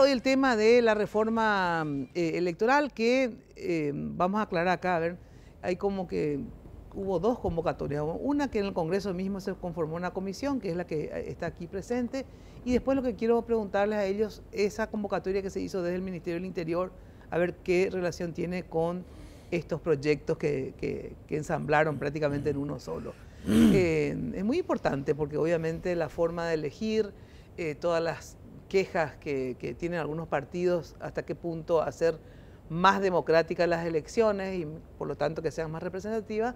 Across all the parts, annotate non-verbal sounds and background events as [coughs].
hoy el tema de la reforma eh, electoral que eh, vamos a aclarar acá, a ver, hay como que hubo dos convocatorias, una que en el Congreso mismo se conformó una comisión, que es la que eh, está aquí presente, y después lo que quiero preguntarles a ellos, esa convocatoria que se hizo desde el Ministerio del Interior, a ver qué relación tiene con estos proyectos que, ensamblaron prácticamente en uno solo. [clears throat] es muy importante porque obviamente la forma de elegir, todas las quejas que, tienen algunos partidos, hasta qué punto hacer más democráticas las elecciones y por lo tanto que sean más representativas,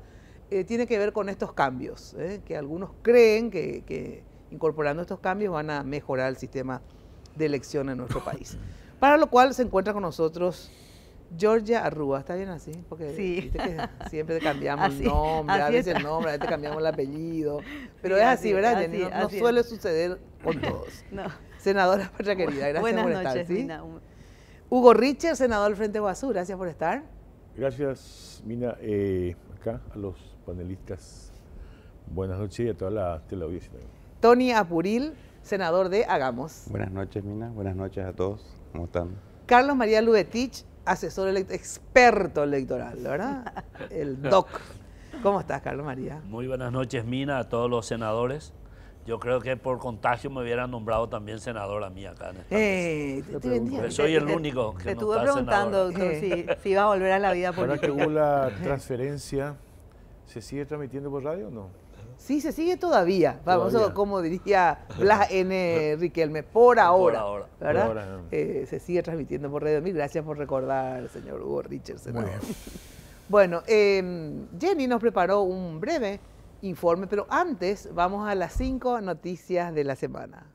eh, tiene que ver con estos cambios, ¿eh? que algunos creen que, incorporando estos cambios van a mejorar el sistema de elección en nuestro país. [laughs] Para lo cual se encuentra con nosotros Georgia Arrúa, ¿está bien así? Porque [laughs] siempre cambiamos el nombre, a veces el nombre, a veces cambiamos el apellido. Pero es así, ¿verdad? no, no suele suceder con todos. [laughs] No senadora [laughs] patria querida. Gracias Buenas por noches, estar. Mina. Hugo Richard, senador del Frente Guazú, gracias por estar. Gracias, Mina, eh, acá a los panelistas. Buenas noches y a toda la teleaudiencia. Tony Apuril, senador de Hagamos. Buenas noches, Mina. Buenas noches a todos. ¿Cómo están? Carlos María Lubetich, asesor experto electoral, ¿verdad? [laughs] El DOC. ¿Cómo estás, Carlos María? Muy buenas noches, Mina, a todos los senadores. Yo creo que por contagio me hubieran nombrado también senador a mí acá eh, pues soy el único que estuve preguntando, doctor, si, [laughs] si iba a volver a la vida política. Ahora que hubo la [laughs] transferencia, ¿se sigue transmitiendo por radio o no? Sí, se sigue todavía. Vamos, como diría Blas N. [laughs] Riquelme, por ahora. Por ahora. Eh, se sigue transmitiendo por Radio Mil. Gracias por recordar, señor Hugo Richardson. Bueno, bueno em, Jenny nos preparó un breve informe, pero antes vamos a las cinco noticias de la semana.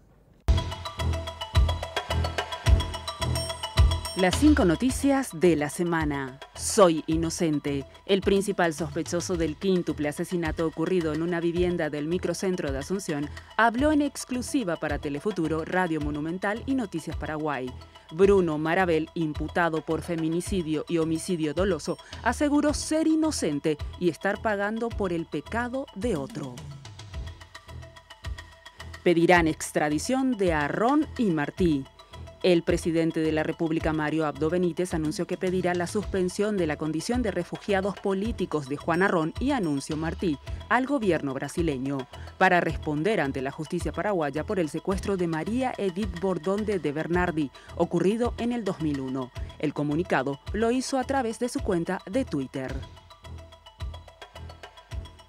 Las cinco noticias de la semana. Soy inocente. El principal sospechoso del quíntuple asesinato ocurrido en una vivienda del microcentro de Asunción habló en exclusiva para Telefuturo, Radio Monumental y Noticias Paraguay. Bruno Marabel, imputado por feminicidio y homicidio doloso, aseguró ser inocente y estar pagando por el pecado de otro. Pedirán extradición de Arrón y Martí. El presidente de la República, Mario Abdo Benítez, anunció que pedirá la suspensión de la condición de refugiados políticos de Juan Arrón y Anuncio Martí al gobierno brasileño para responder ante la justicia paraguaya por el secuestro de María Edith Bordonde de Bernardi, ocurrido en el 2001. El comunicado lo hizo a través de su cuenta de Twitter.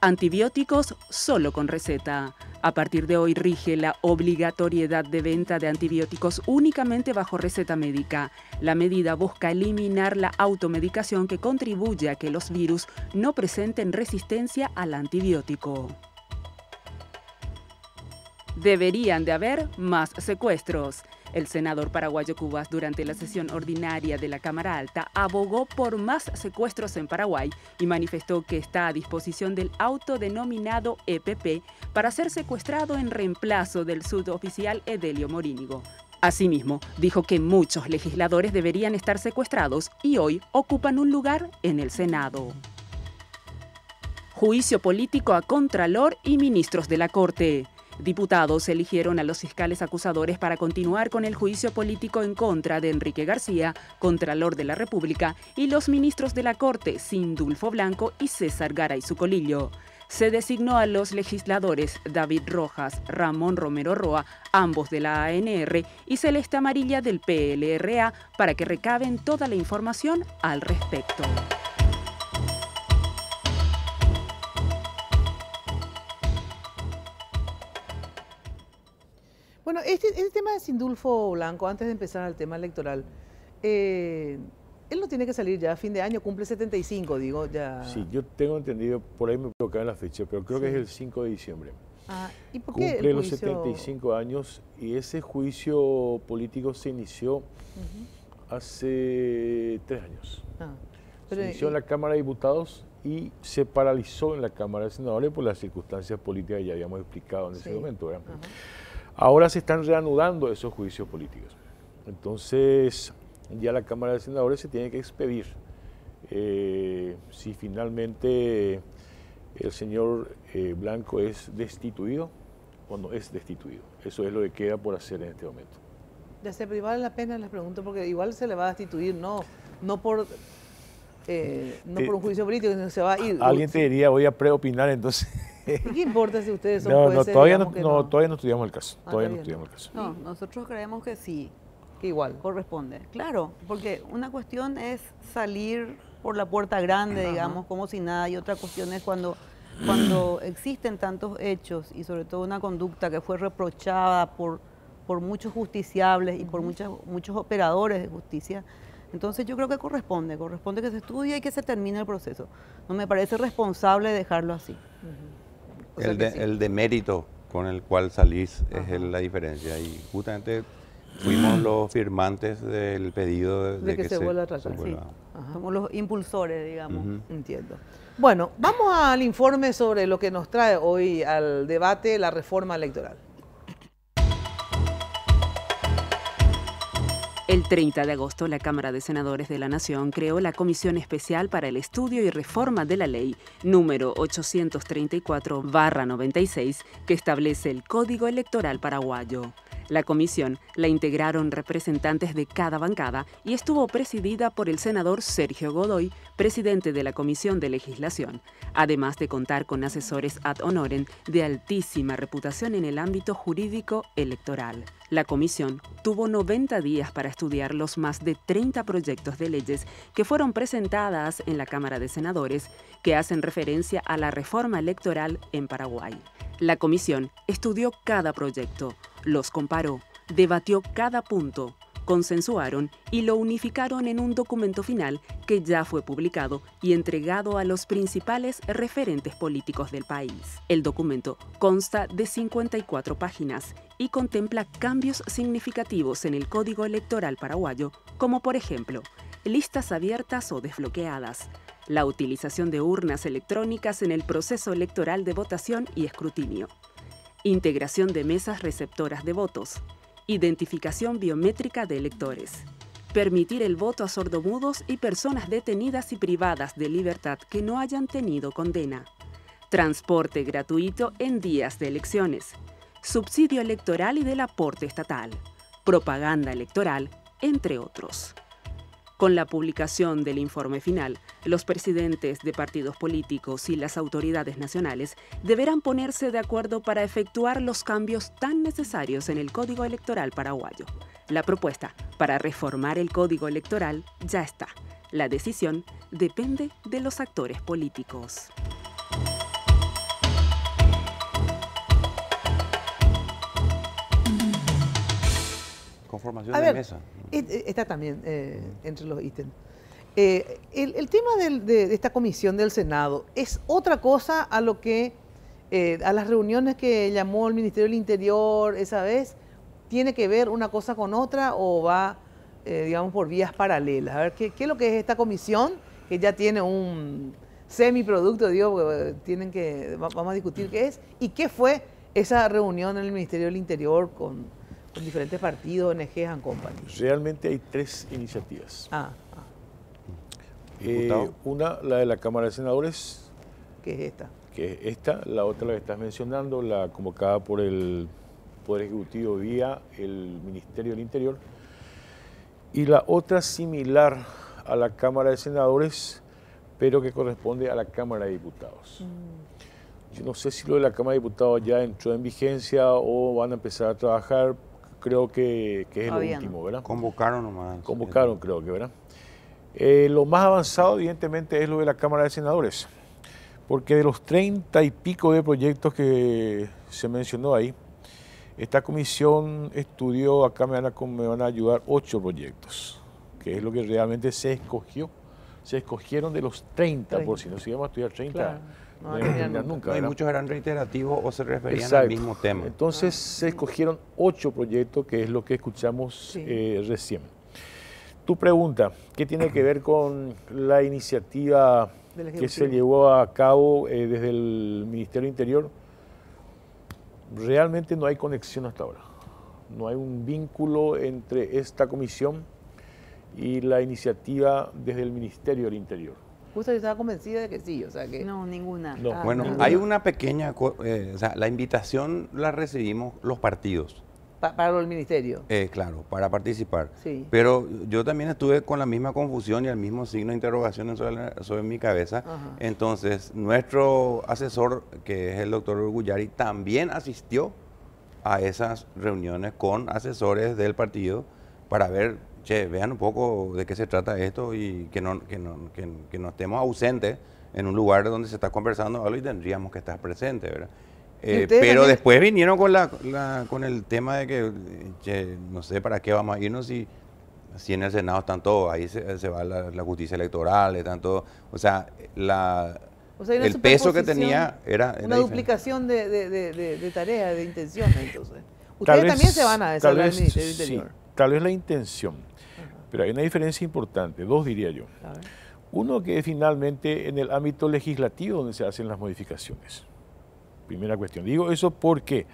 Antibióticos solo con receta. A partir de hoy rige la obligatoriedad de venta de antibióticos únicamente bajo receta médica. La medida busca eliminar la automedicación que contribuye a que los virus no presenten resistencia al antibiótico. Deberían de haber más secuestros. El senador paraguayo Cubas durante la sesión ordinaria de la Cámara Alta abogó por más secuestros en Paraguay y manifestó que está a disposición del autodenominado EPP para ser secuestrado en reemplazo del suboficial Edelio Morínigo. Asimismo, dijo que muchos legisladores deberían estar secuestrados y hoy ocupan un lugar en el Senado. Juicio político a Contralor y ministros de la Corte. Diputados eligieron a los fiscales acusadores para continuar con el juicio político en contra de Enrique García, Contralor de la República, y los ministros de la Corte, Sindulfo Blanco y César Garay Sucolillo se designó a los legisladores David Rojas, Ramón Romero Roa, ambos de la ANR, y Celeste Amarilla del PLRA, para que recaben toda la información al respecto. Bueno, este, este, tema de Sindulfo Blanco, antes de empezar al tema electoral, eh, él no tiene que salir ya a fin de año, cumple 75, digo, ya. Sí, yo tengo entendido, por ahí me en la fecha, pero creo que es el 5 de diciembre. Ah, ¿y por qué cumple los 75 años y ese juicio político se inició hace tres años. Ah, se inició en la Cámara de Diputados y se paralizó en la Cámara de Senadores por las circunstancias políticas que ya habíamos explicado en ese momento. ¿verdad? Ahora se están reanudando esos juicios políticos. Entonces, ya la Cámara de Senadores se tiene que expedir. Eh, si finalmente el señor eh, Blanco es destituido o no es destituido. Eso es lo que queda por hacer en este momento. Ya sé, pero igual la pena les pregunto, porque igual se le va a destituir, no, no por eh, no por un juicio político, sino que se va a ir. Alguien te diría, voy a preopinar entonces qué importa si ustedes son No todavía no, todavía no estudiamos el caso. Ah, todavía no estudiamos el caso. No, nosotros creemos que sí, que igual corresponde. Claro, porque una cuestión es salir por la puerta grande, digamos, como si nada, y otra cuestión es cuando cuando [clears throat] existen tantos hechos y sobre todo una conducta que fue reprochada por, por muchos justiciables y por muchas, muchos operadores de justicia, entonces yo creo que corresponde, corresponde que se estudie y que se termine el proceso. No me parece responsable dejarlo así el, de, el de mérito con el cual salís es la diferencia. Y justamente fuimos [clears throat] los firmantes del pedido de, que, se, vuelva a tratar. Sí. Somos los impulsores, digamos. Entiendo. Bueno, vamos al informe sobre lo que nos trae hoy al debate la reforma electoral. El 30 de agosto, la Cámara de Senadores de la Nación creó la Comisión Especial para el Estudio y Reforma de la Ley número 834-96, que establece el Código Electoral paraguayo. La comisión la integraron representantes de cada bancada y estuvo presidida por el senador Sergio Godoy, presidente de la Comisión de Legislación, además de contar con asesores ad honorem de altísima reputación en el ámbito jurídico electoral. La comisión tuvo 90 días para estudiar los más de 30 proyectos de leyes que fueron presentadas en la Cámara de Senadores que hacen referencia a la reforma electoral en Paraguay. La comisión estudió cada proyecto, los comparó, debatió cada punto, consensuaron y lo unificaron en un documento final que ya fue publicado y entregado a los principales referentes políticos del país. El documento consta de 54 páginas y contempla cambios significativos en el Código Electoral paraguayo, como por ejemplo, listas abiertas o desbloqueadas, la utilización de urnas electrónicas en el proceso electoral de votación y escrutinio integración de mesas receptoras de votos, identificación biométrica de electores, permitir el voto a sordomudos y personas detenidas y privadas de libertad que no hayan tenido condena, transporte gratuito en días de elecciones, subsidio electoral y del aporte estatal, propaganda electoral, entre otros. Con la publicación del informe final, los presidentes de partidos políticos y las autoridades nacionales deberán ponerse de acuerdo para efectuar los cambios tan necesarios en el Código Electoral paraguayo. La propuesta para reformar el Código Electoral ya está. La decisión depende de los actores políticos. Conformación de mesa. Eh, está también eh, entre los ítems. Eh, el, tema de, esta comisión del Senado es otra cosa a lo que a las reuniones que llamó el Ministerio del Interior esa vez. ¿Tiene que ver una cosa con otra o va, digamos, por vías paralelas? A ver, ¿qué, es lo que es esta comisión que ya tiene un, semiproducto, digo, tienen que, vamos a discutir qué es y qué fue esa reunión en el Ministerio del Interior con, con diferentes partidos, ONGs and companies? Realmente hay tres iniciativas. Ah, ah. Eh, una, la de la Cámara de Senadores. ¿Qué es esta? Que es esta. La otra, la que estás mencionando, la convocada por el Poder Ejecutivo vía el Ministerio del Interior. Y la otra similar a la Cámara de Senadores, pero que corresponde a la Cámara de Diputados. Mm. Yo no sé si lo de la Cámara de Diputados ya entró en vigencia o van a empezar a trabajar, creo que, es el último, ¿verdad? Convocaron nomás. Convocaron, creo que, ¿verdad? Eh, lo más avanzado, evidentemente, es lo de la Cámara de Senadores, porque de los treinta y pico de proyectos que se mencionó ahí, esta comisión estudió, acá me van a, me van a ayudar, ocho proyectos, que es lo que realmente se escogió. Se escogieron de los 30%, por si no se a estudiar 30, no, hay nunca. y muchos eran reiterativos o se referían al mismo tema. Entonces ah. se escogieron ocho proyectos, que es lo que escuchamos eh, recién. Tu pregunta, ¿qué tiene que ver con la iniciativa que se llevó a cabo eh, desde el Ministerio Interior? Realmente no hay conexión hasta ahora. No hay un vínculo entre esta comisión y la iniciativa desde el Ministerio del Interior. Justo yo estaba convencida de que sí, o sea que... No, ninguna. Ah, bueno, hay una pequeña... Eh, o sea, la invitación la recibimos los partidos. para el ministerio. Eh, claro, para participar. Sí. Pero yo también estuve con la misma confusión y el mismo signo de interrogación sobre, mi cabeza. Entonces, nuestro asesor, que es el doctor guyari también asistió a esas reuniones con asesores del partido para ver che, vean un poco de qué se trata esto y que no, que no, que, no estemos ausentes en un lugar donde se está conversando algo y tendríamos que estar presentes, ¿verdad? Eh, pero después vinieron con la, con el tema de que, che, no sé para qué vamos a irnos si, si en el Senado están todos, ahí se, va la, justicia electoral, están todos, o sea, la, el peso que tenía era... una duplicación de, de, de, de, tareas, de intenciones, entonces. Ustedes también se van a desarrollar tal vez la intención, pero hay una diferencia importante, dos diría yo. Uno que es finalmente en el ámbito legislativo donde se hacen las modificaciones. Primera cuestión. Digo eso porque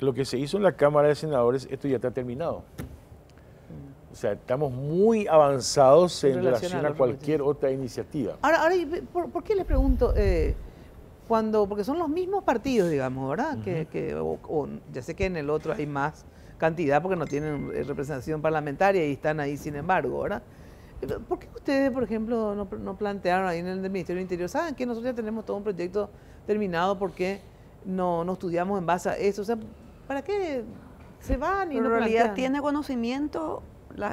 lo que se hizo en la Cámara de Senadores, esto ya está terminado. Mm. O sea, estamos muy avanzados en, relación, a, cualquier otra iniciativa. Ahora, ahora ¿por, qué le pregunto? Eh, cuando, porque son los mismos partidos, digamos, ¿verdad? que, que o, ya sé que en el otro hay más, cantidad porque no tienen eh, representación parlamentaria y están ahí sin embargo, ¿verdad? ¿Por qué ustedes, por ejemplo, no, plantearon ahí en el Ministerio del Interior, saben que nosotros ya tenemos todo un proyecto terminado, ¿por qué no, no estudiamos en base a eso? O sea, ¿para qué se van y no en realidad tiene conocimiento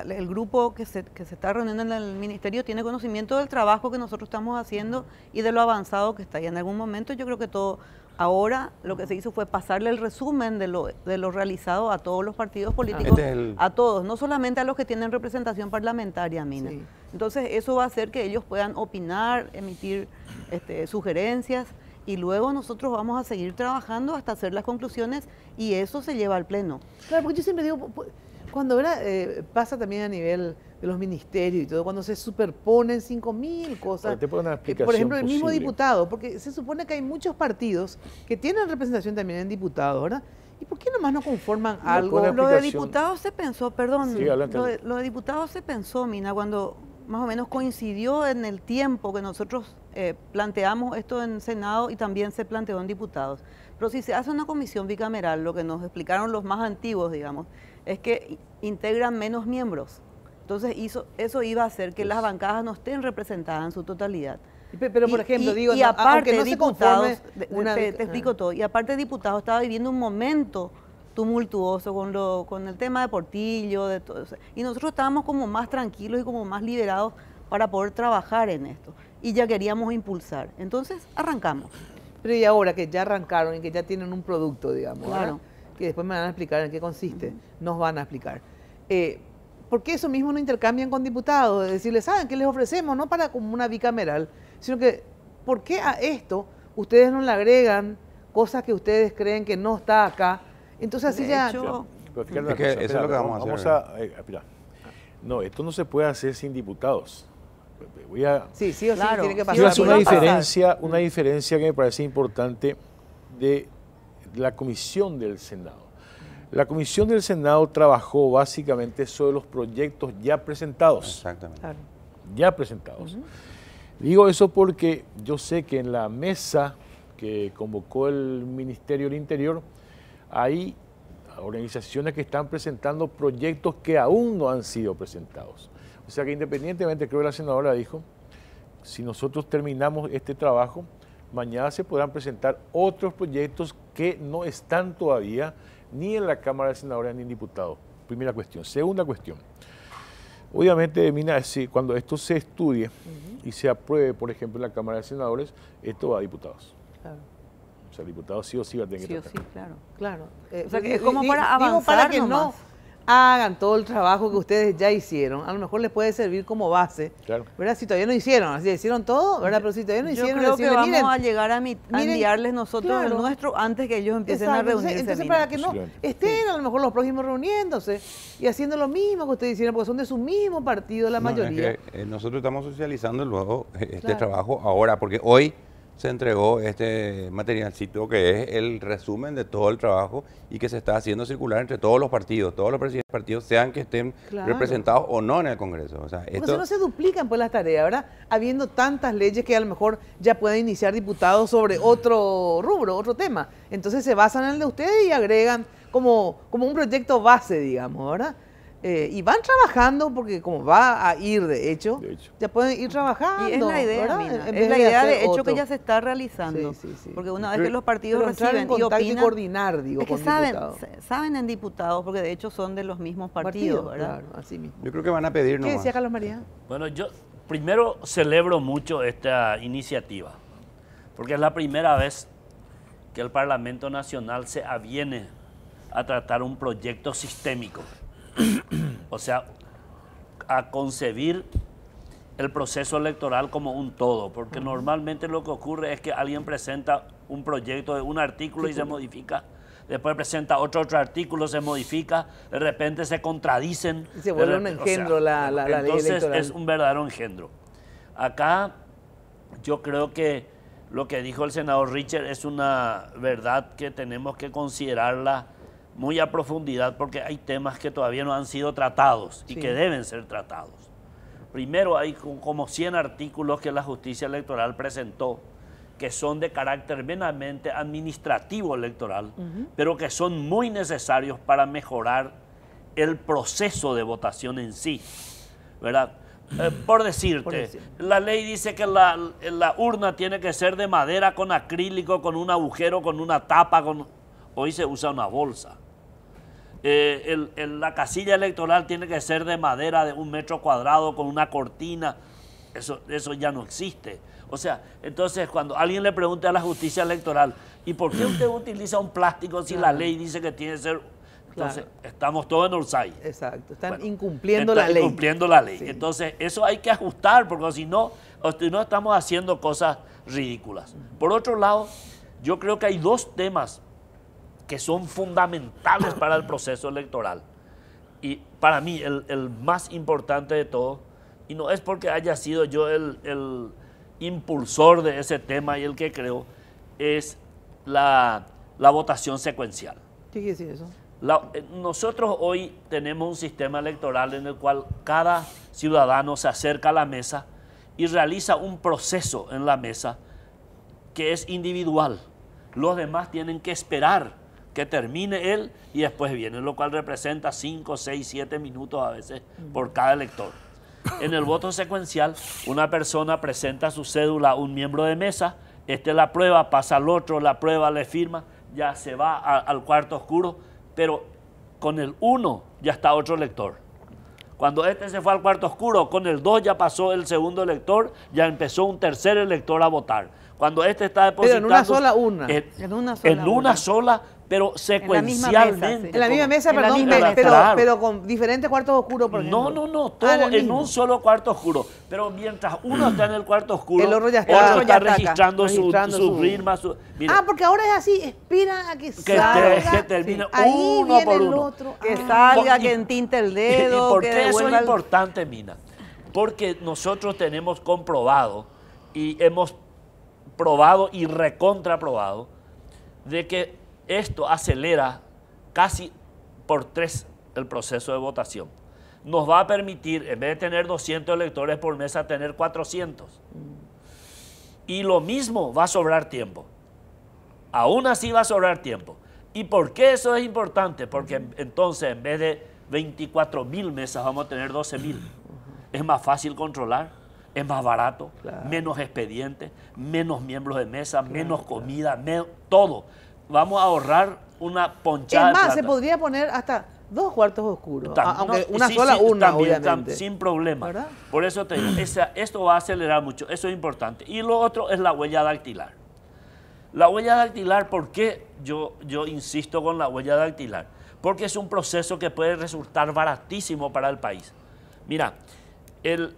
el grupo que se, que se está reuniendo en el ministerio tiene conocimiento del trabajo que nosotros estamos haciendo y de lo avanzado que está. Y en algún momento yo creo que todo, Ahora lo que se hizo fue pasarle el resumen de lo, de lo realizado a todos los partidos ah. políticos, este a todos, no solamente a los que tienen representación parlamentaria, Mina. Entonces eso va a hacer que ellos puedan opinar, emitir este, sugerencias y luego nosotros vamos a seguir trabajando hasta hacer las conclusiones y eso se lleva al pleno. Claro, porque yo siempre digo, cuando eh, pasa también a nivel de los ministerios y todo, cuando se superponen 5.000 cosas. Eh, por ejemplo, el mismo diputado, porque se supone que hay muchos partidos que tienen representación también en diputados, ¿verdad? ¿Y por qué nomás no conforman algo? Lo de diputados se pensó, perdón, lo, de, diputados se pensó, Mina, cuando más o menos coincidió en el tiempo que nosotros eh, planteamos esto en Senado y también se planteó en diputados. Pero si se hace una comisión bicameral, lo que nos explicaron los más antiguos, digamos, es que integran menos miembros. Entonces hizo, eso iba a hacer que pues las bancadas no estén representadas en su totalidad. Pero, por ejemplo, digo, aparte, no, diputados, te, ah. explico todo, y aparte diputados estaba viviendo un momento tumultuoso con, lo, con el tema de Portillo, de todo Y nosotros estábamos como más tranquilos y como más liberados para poder trabajar en esto. Y ya queríamos impulsar. Entonces, arrancamos. Pero y ahora que ya arrancaron y que ya tienen un producto, digamos. Claro que después me van a explicar en qué consiste, nos van a explicar. Eh, ¿Por qué eso mismo no intercambian con diputados? Decirles, ¿saben qué les ofrecemos? No para como una bicameral, sino que, ¿por qué a esto ustedes no le agregan cosas que ustedes creen que no está acá? Entonces así ya... lo que vamos, a hacer. Eh, no, esto no se puede hacer sin diputados. Voy a, sí, sí o sea, tiene que pasar. Yo una, diferencia, una diferencia que me parece importante de la comisión del Senado. La comisión del Senado trabajó básicamente sobre los proyectos ya presentados. Exactamente. Ya presentados. Digo eso porque yo sé que en la mesa que convocó el Ministerio del Interior hay organizaciones que están presentando proyectos que aún no han sido presentados. O sea que independientemente, creo que la senadora dijo, si nosotros terminamos este trabajo, mañana se podrán presentar otros proyectos que no están todavía ni en la Cámara de Senadores ni en diputados. Primera cuestión. Segunda cuestión. Obviamente, Mina, si cuando esto se estudie y se apruebe, por ejemplo, en la Cámara de Senadores, esto va a diputados. Claro. O sea, diputados sí o sí va a tener que Sí o sí, claro, claro. Eh, o sea, que es como para avanzar para no hagan todo el trabajo que ustedes ya hicieron. A lo mejor les puede servir como base. ¿Verdad? Si todavía no hicieron, así hicieron todo, ¿verdad? Pero si todavía no hicieron, yo creo que vamos a llegar a, mi, nosotros el nuestro antes que ellos empiecen a reunirse. Entonces, para que no estén a lo mejor los próximos reuniéndose y haciendo lo mismo que ustedes hicieron, porque son de su mismo partido la mayoría. Eh, nosotros estamos socializando luego eh, este trabajo ahora, porque hoy se entregó este materialcito que es el resumen de todo el trabajo y que se está haciendo circular entre todos los partidos, todos los presidentes de partidos, sean que estén representados o no en el Congreso. O sea, esto... no se duplican pues las tareas, ¿verdad? Habiendo tantas leyes que a lo mejor ya pueden iniciar diputados sobre otro rubro, otro tema. Entonces se basan en el de ustedes y agregan como, como un proyecto base, digamos, ¿verdad? Eh, y van trabajando porque como va a ir de hecho, ya pueden ir trabajando. Y es la idea, es la idea de, hecho que ya se está realizando. Porque una vez que los partidos reciben y opinan, coordinar, digo, que saben, saben en diputados porque de hecho son de los mismos partidos, ¿verdad? así mismo. Yo creo que van a pedir ¿Qué decía Carlos María? Bueno, yo primero celebro mucho esta iniciativa porque es la primera vez que el Parlamento Nacional se aviene a tratar un proyecto sistémico. [clears throat] o sea, a concebir el proceso electoral como un todo, porque normalmente lo que ocurre es que alguien presenta un proyecto de un artículo y se modifica después presenta otro, otro artículo, se modifica, de repente se contradicen. Se vuelve un engendro la, la, entonces es un verdadero engendro. Acá yo creo que lo que dijo el senador Richard es una verdad que tenemos que considerarla muy a profundidad porque hay temas que todavía no han sido tratados y que deben ser tratados. Primero, hay como 100 artículos que la justicia electoral presentó que son de carácter meramente administrativo electoral, pero que son muy necesarios para mejorar el proceso de votación en sí. ¿verdad? Eh, por decirte, la ley dice que la, la, urna tiene que ser de madera con acrílico, con un agujero, con una tapa, con... hoy se usa una bolsa. Eh, la casilla electoral tiene que ser de madera de un metro cuadrado con una cortina. Eso, eso ya no existe. O sea, entonces cuando alguien le pregunte a la justicia electoral, ¿y por qué usted [clears throat] utiliza un plástico si la ley dice que tiene que ser... Entonces, estamos todos en Orsay. Exacto, están incumpliendo la ley. Incumpliendo la ley. Entonces, eso hay que ajustar, porque si no, si no estamos haciendo cosas ridículas. Por otro lado, yo creo que hay dos temas que son fundamentales para el proceso electoral. Y para mí el, más importante de todo, y no es porque haya sido yo el, impulsor de ese tema y el que creo, es la, votación secuencial. ¿Qué quiere decir eso? Eh, nosotros hoy tenemos un sistema electoral en el cual cada ciudadano se acerca a la mesa y realiza un proceso en la mesa que es individual. Los demás tienen que esperar que termine él y después viene, lo cual representa 5, 6, 7 minutos a veces por cada elector. En el voto secuencial, una persona presenta su cédula a un miembro de mesa, este la prueba, pasa al otro, la prueba, le firma, ya se va al cuarto oscuro, pero con el 1 ya está otro elector. Cuando este se fue al cuarto oscuro, con el 2 ya pasó el segundo elector, ya empezó un tercer elector a votar. Cuando este está depositando... en una sola una. En, una sola, en una sola pero secuencialmente. En la misma mesa, perdón, pero, pero, con diferentes cuartos oscuros, No, no, no, todo ah, en un solo cuarto oscuro. Pero mientras uno está en el cuarto oscuro, el otro ya está, registrando, su, ah, porque ahora es así, espera a que, que salga. termine uno por uno. Otro. Que ah. salga, que entinte el dedo. ¿Y por qué eso es importante, Mina? Porque nosotros tenemos comprobado y hemos probado y recontraprobado de que esto acelera casi por tres el proceso de votación. Nos va a permitir, en vez de tener 200 electores por mesa, tener 400. Y lo mismo va a sobrar tiempo. Aún así va a sobrar tiempo. ¿Y por qué eso es importante? Porque entonces en vez de 24 mil mesas vamos a tener 12 mil. Es más fácil controlar, es más barato, menos expedientes, menos miembros de mesa, menos comida, todo vamos a ahorrar una ponchada. Es más, se podría poner hasta dos cuartos oscuros, aunque una sola una, obviamente. sin problema. Por eso te digo, esto va a acelerar mucho, eso es importante. Y lo otro es la huella dactilar. La huella dactilar, ¿por qué yo, yo insisto con la huella dactilar? Porque es un proceso que puede resultar baratísimo para el país. Mira,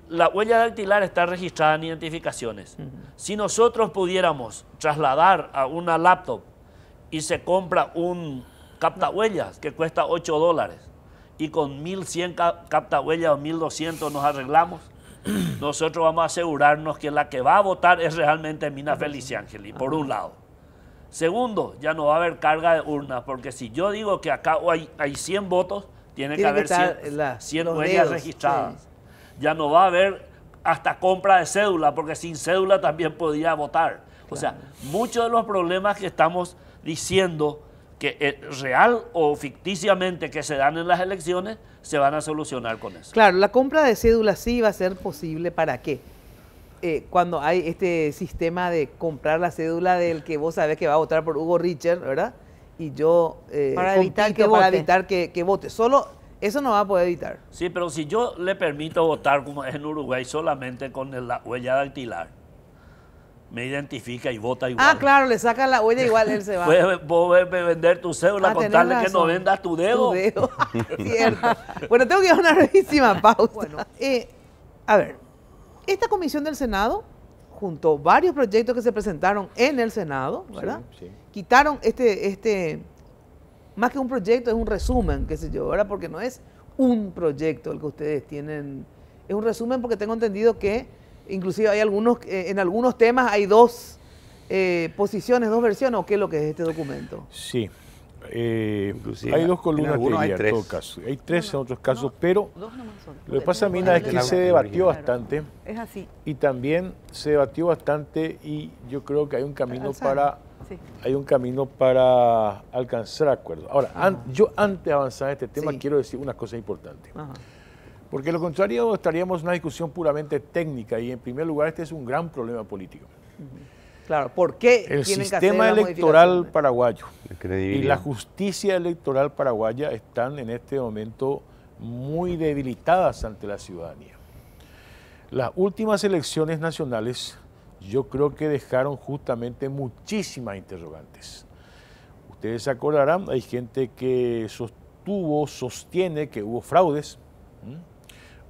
la huella dactilar está registrada en identificaciones. Si nosotros pudiéramos trasladar a una laptop y se compra un captahuellas que cuesta 8 dólares y con 1100 captahuellas o 1200 nos arreglamos, [clears throat] nosotros vamos a asegurarnos que la que va a votar es realmente Mina y por un lado. Segundo, ya no va a haber carga de urnas, porque si yo digo que acá hay, hay 100 votos, tiene, que haber 100, huellas registradas. Ya no va a haber hasta compra de cédula, porque sin cédula también podía votar. O sea, muchos de los problemas que estamos diciendo que eh, real o ficticiamente que se dan en las elecciones, se van a solucionar con eso. Claro, la compra de cédulas sí va a ser posible para qué? Eh, cuando hay este sistema de comprar la cédula del que vos sabés que va a votar por Hugo Richard, ¿verdad? Y yo eh, para evitar que para vote. evitar que, que, vote. Solo eso no va a poder evitar. Sí, pero si yo le permito votar como es en Uruguay solamente con la huella dactilar, me identifica y vota ah, igual. Ah, claro, le saca la huella igual, él se [laughs] va. Puedes, vender tu cédula, ah, contarle que no vendas tu dedo. [laughs] [laughs] Cierto. bueno, tengo que ir a una brevísima pausa. Eh, a ver, esta comisión del Senado juntó varios proyectos que se presentaron en el Senado, ¿verdad? Quitaron este, este, más que un proyecto, es un resumen, qué sé yo, ¿verdad? Porque no es un proyecto el que ustedes tienen, es un resumen porque tengo entendido que Inclusive hay algunos, eh, en algunos temas hay dos eh, posiciones, dos versiones, ¿o qué es lo que es este documento? Sí. Eh, hay dos columnas que hay tres. Caso. Hay tres en otros casos, pero lo que pasa Mina, es que se debatió bastante. Es así. Y también se debatió bastante y yo creo que hay un camino para hay un camino para alcanzar acuerdos. Ahora, yo antes de avanzar en este tema quiero decir unas cosas importantes. Ajá. Porque lo contrario estaríamos en una discusión puramente técnica y en primer lugar este es un gran problema político. Claro, ¿por qué? El sistema electoral paraguayo y la justicia electoral paraguaya están en este momento muy debilitadas ante la ciudadanía. Las últimas elecciones nacionales yo creo que dejaron justamente muchísimas interrogantes. Ustedes se acordarán, hay gente que sostuvo, sostiene que hubo fraudes,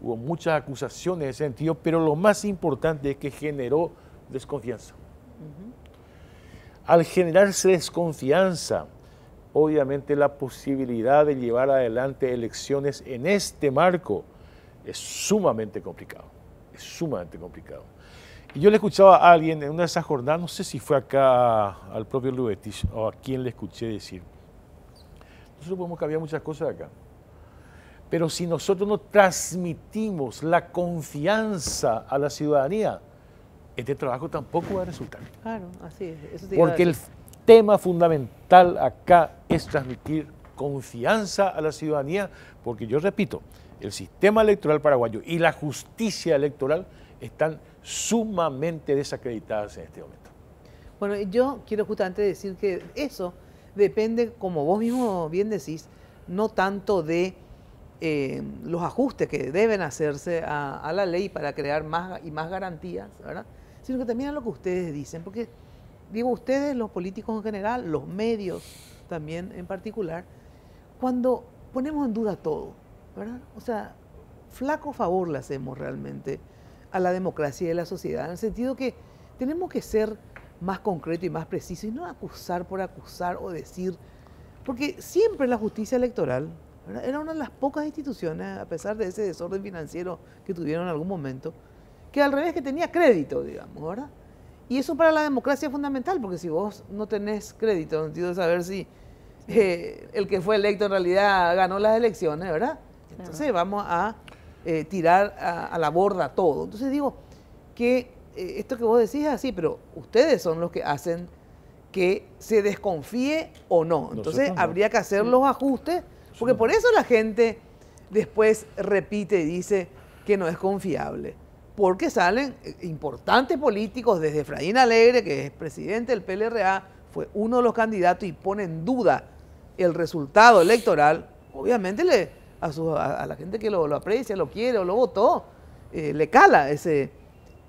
hubo muchas acusaciones en ese sentido, pero lo más importante es que generó desconfianza. Al generarse desconfianza, obviamente la posibilidad de llevar adelante elecciones en este marco es sumamente complicado, es sumamente complicado. Y yo le escuchaba a alguien en una de esas jornadas, no sé si fue acá al propio Lubetich o a quien le escuché decir, nosotros que había muchas cosas acá, pero si nosotros no transmitimos la confianza a la ciudadanía, este trabajo tampoco va a resultar. Claro, así es. Porque el tema fundamental acá es transmitir confianza a la ciudadanía, porque yo repito, el sistema electoral paraguayo y la justicia electoral están sumamente desacreditadas en este momento. Bueno, yo quiero justamente decir que eso depende, como vos mismo bien decís, no tanto de eh, los ajustes que deben hacerse a, la ley para crear más y más garantías, ¿verdad? sino que también a lo que ustedes dicen, porque digo ustedes, los políticos en general, los medios también en particular, cuando ponemos en duda todo, ¿verdad? O sea, flaco favor le hacemos realmente a la democracia y a la sociedad, en el sentido que tenemos que ser más concreto y más preciso y no acusar por acusar o decir, porque siempre la justicia electoral, era una de las pocas instituciones, a pesar de ese desorden financiero que tuvieron en algún momento, que al revés que tenía crédito, digamos, ¿verdad? Y eso para la democracia es fundamental, porque si vos no tenés crédito, en el sentido de saber si eh, el que fue electo en realidad ganó las elecciones, ¿verdad? Entonces vamos a eh, tirar a, la borda todo. Entonces digo que eh, esto que vos decís es así, pero ustedes son los que hacen que se desconfíe o no. Entonces habría que hacer los ajustes porque por eso la gente después repite y dice que no es confiable. Porque salen eh, importantes políticos, desde Efraín Alegre, que es presidente del PLRA, fue uno de los candidatos y pone en duda el resultado electoral, obviamente le, a, la gente que lo, lo, aprecia, lo quiere o lo votó, eh, le cala ese...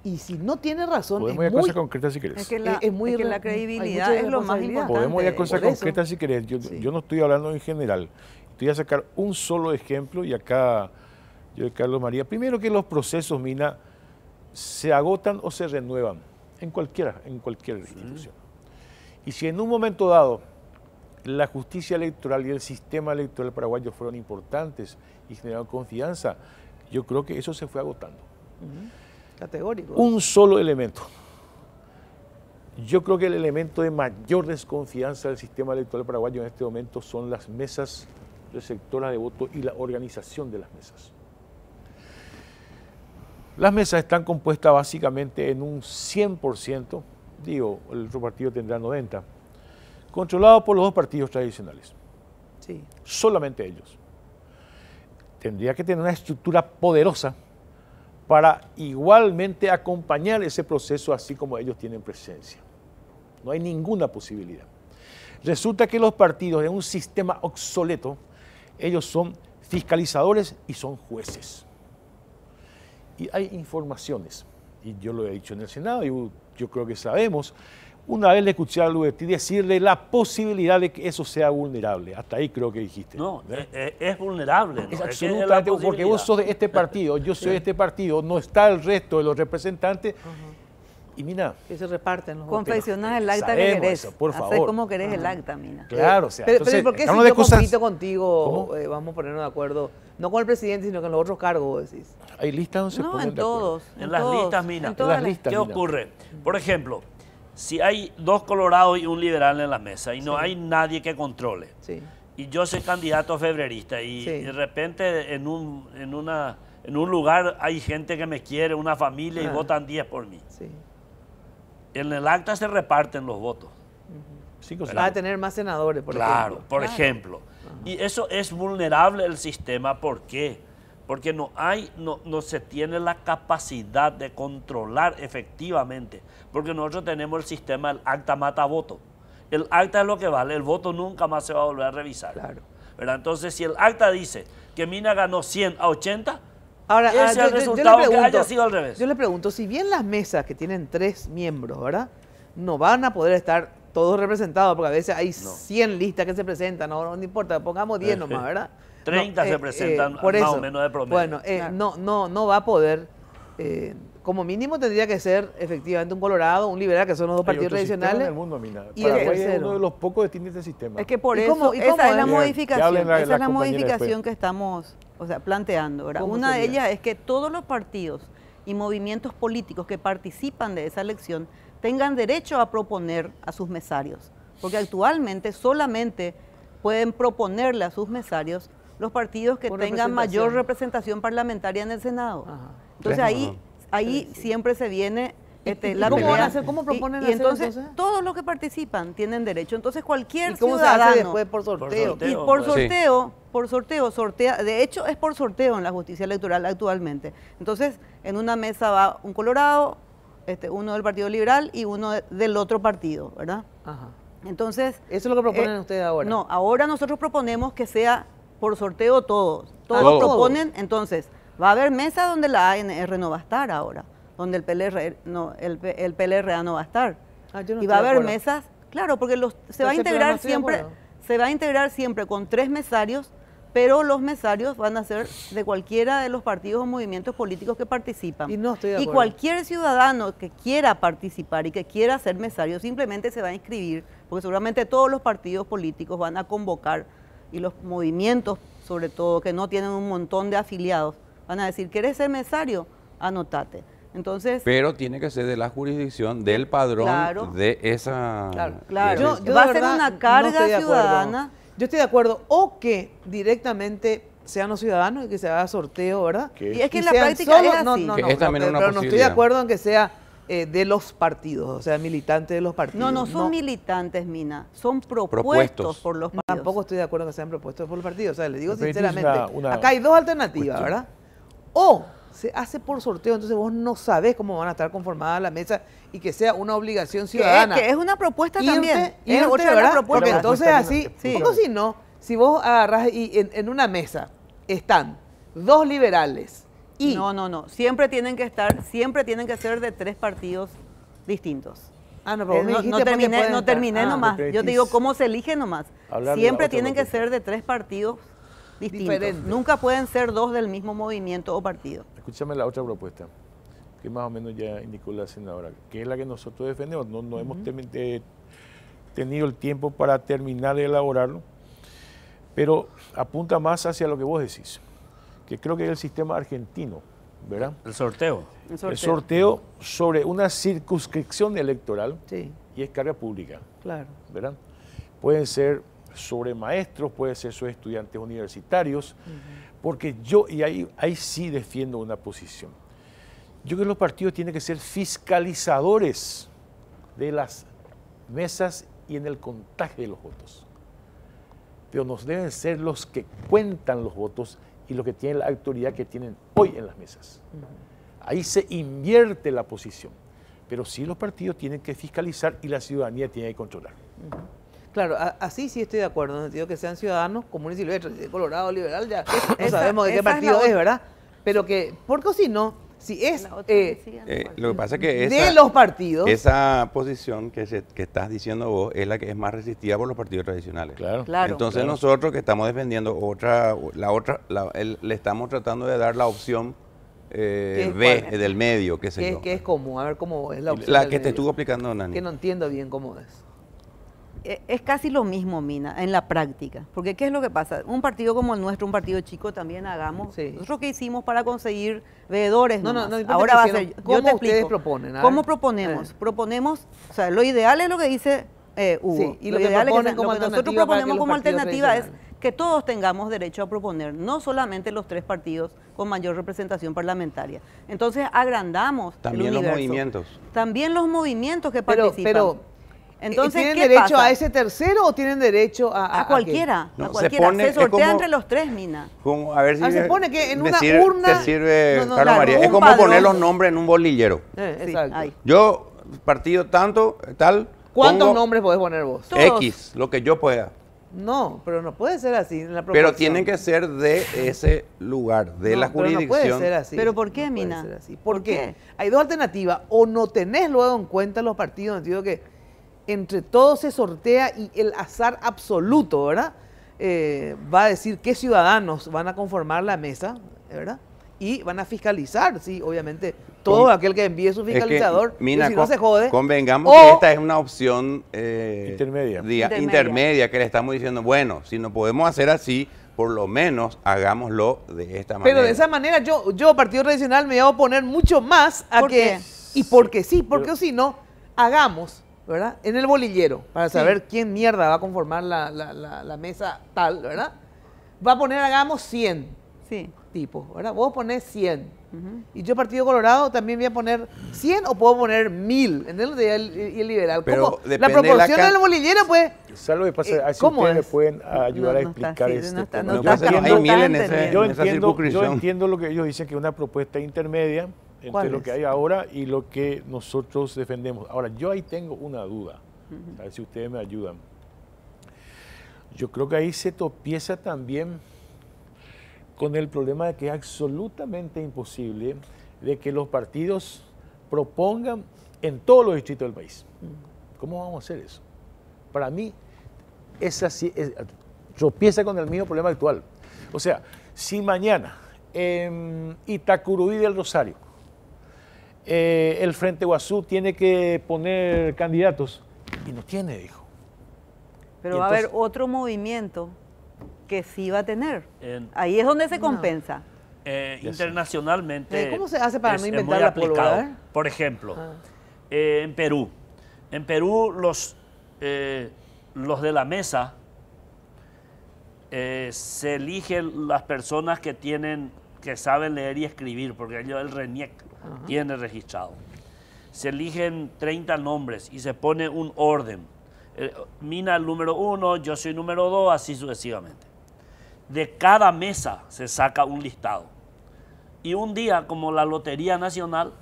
Y si no tiene razón, Podemos ir a cosas concretas si querés. Es que la, credibilidad es lo más importante. Podemos ir a cosas concretas si querés. Yo, yo no estoy hablando en general. Te voy a sacar un solo ejemplo y acá yo Carlos María. Primero que los procesos, Mina, se agotan o se renuevan en cualquiera, en cualquier institución. Y si en un momento dado la justicia electoral y el sistema electoral paraguayo fueron importantes y generaron confianza, yo creo que eso se fue agotando. Categórico. Un solo elemento. Yo creo que el elemento de mayor desconfianza del sistema electoral paraguayo en este momento son las mesas receptora de voto y la organización de las mesas. Las mesas están compuestas básicamente en un 100%, digo, el otro partido tendrá 90%, controlado por los dos partidos tradicionales. Sí. Solamente ellos. Tendría que tener una estructura poderosa para igualmente acompañar ese proceso así como ellos tienen presencia. No hay ninguna posibilidad. Resulta que los partidos en un sistema obsoleto ellos son fiscalizadores y son jueces. Y hay informaciones, y yo lo he dicho en el Senado, y yo, creo que sabemos, una vez le escuché a Luberti decirle la posibilidad de que eso sea vulnerable. Hasta ahí creo que dijiste. No, eh, eh, es, vulnerable. Es absolutamente, porque vos sos de este partido, yo soy [laughs] de este partido, no está el resto de los representantes. Y mira. Que se reparten los el acta que querés. como querés el acta, mina. Claro, o sea. Pero, ¿por qué si yo cosas... contigo, eh, vamos a ponernos de acuerdo, no con el presidente, sino con los otros cargos, decís? ¿Hay listas no se No, en todos. En, las listas, mina. En, ¿Qué ocurre? Por ejemplo, si hay dos colorados y un liberal en la mesa y no hay nadie que controle, y yo soy candidato febrerista y, de repente en, un, en, una, en un lugar hay gente que me quiere, una familia, y votan 10 por mí. Sí en el acta se reparten los votos. Va a tener más senadores, por ejemplo. claro, por ejemplo. Y eso es vulnerable el sistema, ¿por qué? Porque no hay, no, no se tiene la capacidad de controlar efectivamente, porque nosotros tenemos el sistema del acta mata voto. El acta es lo que vale, el voto nunca más se va a volver a revisar. Claro. Entonces, si el acta dice que Mina ganó 100 a 80, Ahora, ah, yo, le pregunto, Yo le pregunto, si bien las mesas que tienen tres miembros, ¿verdad? No van a poder estar todos representados, porque a veces hay 100 listas que se presentan, no, no importa, pongamos 10 eh, nomás, ¿verdad? 30 [laughs] se eh, presentan eh, más o menos de promedio. Bueno, no, no, no va a poder, como mínimo tendría que ser efectivamente un Colorado, un Liberal, que son los dos partidos tradicionales. mundo, Y es uno de los pocos que tiene este sistema. Es que por eso, ¿y esa es la modificación, esa es la modificación que estamos o sea, planteando. ¿verdad? Una de ellas es que todos los partidos y movimientos políticos que participan de esa elección tengan derecho a proponer a sus mesarios, porque actualmente solamente pueden proponerle a sus mesarios los partidos que tengan mayor representación parlamentaria en el Senado. Entonces ahí, ahí siempre se viene este, la ¿Cómo van a ¿Cómo proponen y, entonces, todos los que participan tienen derecho. Entonces cualquier ciudadano, se después Por sorteo y por pues. sorteo, por sorteo, sortea, de hecho es por sorteo en la justicia electoral actualmente. Entonces, en una mesa va un colorado, este, uno del Partido Liberal y uno del otro partido, ¿verdad? Ajá. Entonces... Eso es lo que proponen eh, ustedes ahora. No, ahora nosotros proponemos que sea por sorteo todos. Ah, todos proponen, entonces, va a haber mesa donde la ANR no va a estar ahora, donde el, PLR, no, el, el PLRA no va a estar. Ah, y va a haber mesas, claro, porque los, se va a integrar siempre se va a integrar siempre con tres mesarios pero los mesarios van a ser de cualquiera de los partidos o movimientos políticos que participan. Y, cualquier ciudadano que quiera participar y que quiera ser mesario simplemente se va a inscribir, porque seguramente todos los partidos políticos van a convocar y los movimientos, sobre todo, que no tienen un montón de afiliados, van a decir, ¿quieres ser mesario? Anotate. Entonces, pero tiene que ser de la jurisdicción, del padrón, de esa... Claro, va a ser una carga ciudadana. Yo estoy de acuerdo. O que directamente sean los ciudadanos y que se haga sorteo, ¿verdad? Y es que en la práctica así. No, no, no, pero no estoy de acuerdo en que sea eh, de los partidos, o sea, militantes de los partidos. No, no son militantes, Mina, son propuestos, por los partidos. Tampoco estoy de acuerdo en que sean propuestos por los partidos, o sea, le digo sinceramente, acá hay dos alternativas, ¿verdad? O se hace por sorteo, entonces vos no sabes cómo van a estar conformadas la mesa y que sea una obligación ciudadana. es, una propuesta también. Y es Propuesta. Porque entonces así, sí. si no, si vos agarrás y en, una mesa están dos liberales y... No, no, no, siempre tienen que estar, siempre tienen que ser de tres partidos distintos. Ah, no, pero eh, no, pues, terminé, no terminé ah, nomás. Yo te digo cómo se elige nomás. siempre tienen que ser de tres partidos Nunca pueden ser dos del mismo movimiento o partido. Escúchame la otra propuesta, que más o menos ya indicó la senadora, que es la que nosotros defendemos. No, no hemos eh, tenido el tiempo para terminar de elaborarlo, pero apunta más hacia lo que vos decís, que creo que es el sistema argentino, ¿verdad? El sorteo. El sorteo, sobre una circunscripción electoral y es carga pública. Claro. ¿Verdad? Pueden ser sobre maestros, puede ser sobre estudiantes universitarios, porque yo, y ahí, ahí sí defiendo una posición, yo creo que los partidos tienen que ser fiscalizadores de las mesas y en el contagio de los votos. Pero nos deben ser los que cuentan los votos y los que tienen la autoridad que tienen hoy en las mesas. Ahí se invierte la posición. Pero sí los partidos tienen que fiscalizar y la ciudadanía tiene que controlar. Claro, así sí estoy de acuerdo, en el sentido que sean ciudadanos comunes y silvestres, de Colorado, liberal, ya [coughs] sabemos de qué partido es, ¿verdad? Pero que, porque si no, si es... Eh, lo que pasa que esa, de los partidos... Esa posición que, estás diciendo vos es la que es más resistida por los partidos tradicionales. Claro. Entonces nosotros que estamos defendiendo otra, la otra, le estamos tratando de dar la opción eh, B eh, del medio, qué sé Que es común, a ver cómo es la opción. La que te estuvo explicando, Nani. Que no entiendo bien cómo es. E, es casi lo mismo, Mina, en la práctica. Porque ¿qué es lo que pasa? Un partido como el nuestro, un partido chico, también hagamos. Nosotros que hicimos para conseguir veedores. No, no, no. Ahora va a ¿Cómo ustedes proponen? ¿Cómo proponemos? Eh. Proponemos, o sea, lo ideal es lo que dice eh, Hugo. Sí, y lo, ideal es que, nosotros proponemos como alternativa es que todos tengamos derecho a proponer, no solamente los tres partidos con mayor representación parlamentaria. Entonces agrandamos también los movimientos. También los movimientos que pero, participan. Entonces, ¿Tienen derecho a ese tercero o tienen derecho a, a, cualquiera? A, cualquiera. Se, sortea entre los tres, Mina. a ver si ah, se pone que en una urna. sirve, Es como poner los nombres en un bolillero. Eh, exacto. Yo, partido tanto, tal. ¿Cuántos nombres podés poner vos? X, lo que yo pueda. No, pero no puede ser así. pero tienen que ser de ese lugar, de la jurisdicción. Pero no puede ser así. ¿Pero por qué, Mina? ¿Por, qué? Hay dos alternativas. O no tenés luego en cuenta los partidos, en el sentido que entre todos se sortea y el azar absoluto, ¿verdad? Eh, va a decir qué ciudadanos van a conformar la mesa, ¿verdad? Y van a fiscalizar, sí, obviamente, todo aquel que envíe su fiscalizador, mira, si no se jode. Convengamos que esta es una opción eh, intermedia. Día, intermedia. que le estamos diciendo, bueno, si no podemos hacer así, por lo menos hagámoslo de esta manera. Pero de esa manera yo, yo Partido Tradicional, me voy a oponer mucho más a que... Qué? Y porque sí, porque si no, hagamos ¿verdad? En el bolillero, para saber quién mierda va a conformar la, la, la, la, mesa tal, ¿verdad? Va a poner, hagamos 100 sí. tipos, ¿verdad? Vos ponés 100. Y yo, Partido Colorado, también voy a poner 100 o puedo poner 1000. en Y el liberal. Pero la proporción de del bolillero, pues. Salvo que pase, eh, así ¿cómo ustedes es? me pueden ayudar no, no a explicar esto. yo, entiendo, yo entiendo lo que ellos dicen que es una propuesta intermedia entre lo que hay ahora y lo que nosotros defendemos. Ahora, yo ahí tengo una duda, a ver si ustedes me ayudan. Yo creo que ahí se topieza también con el problema de que es absolutamente imposible de que los partidos propongan en todos los distritos del país. ¿Cómo vamos a hacer eso? Para mí, esa sí, topieza con el mismo problema actual. O sea, si mañana en Itacurubí del Rosario eh, el Frente Guazú tiene que poner candidatos. Y no tiene, dijo. Pero va a haber otro movimiento que sí va a tener. Ahí es donde se compensa. Eh, internacionalmente. Eh, ¿Cómo se hace para no inventar la Por ejemplo, ah. en Perú. En Perú los, los de la mesa se eligen las personas que tienen que saben leer y escribir, porque ellos, el RENIEC tiene registrado. Se eligen 30 nombres y se pone un orden. Eh, mina el número uno, yo soy número dos, así sucesivamente. De cada mesa se saca un listado. Y un día, como la Lotería Nacional,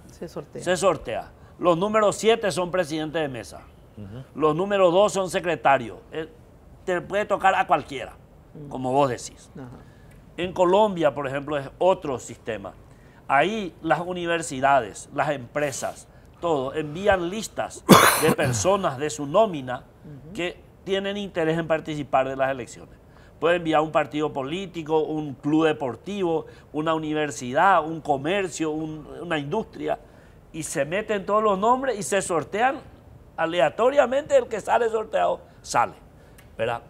se sortea. Los números siete son presidentes de mesa. Los números dos son secretarios. Eh, te puede tocar a cualquiera, como vos decís. En Colombia, por ejemplo, es otro sistema. Ahí las universidades, las empresas, todo, envían listas de personas de su nómina que tienen interés en participar de las elecciones. Puede enviar un partido político, un club deportivo, una universidad, un comercio, una industria, y se meten todos los nombres y se sortean aleatoriamente, el que sale sorteado sale. ¿verdad?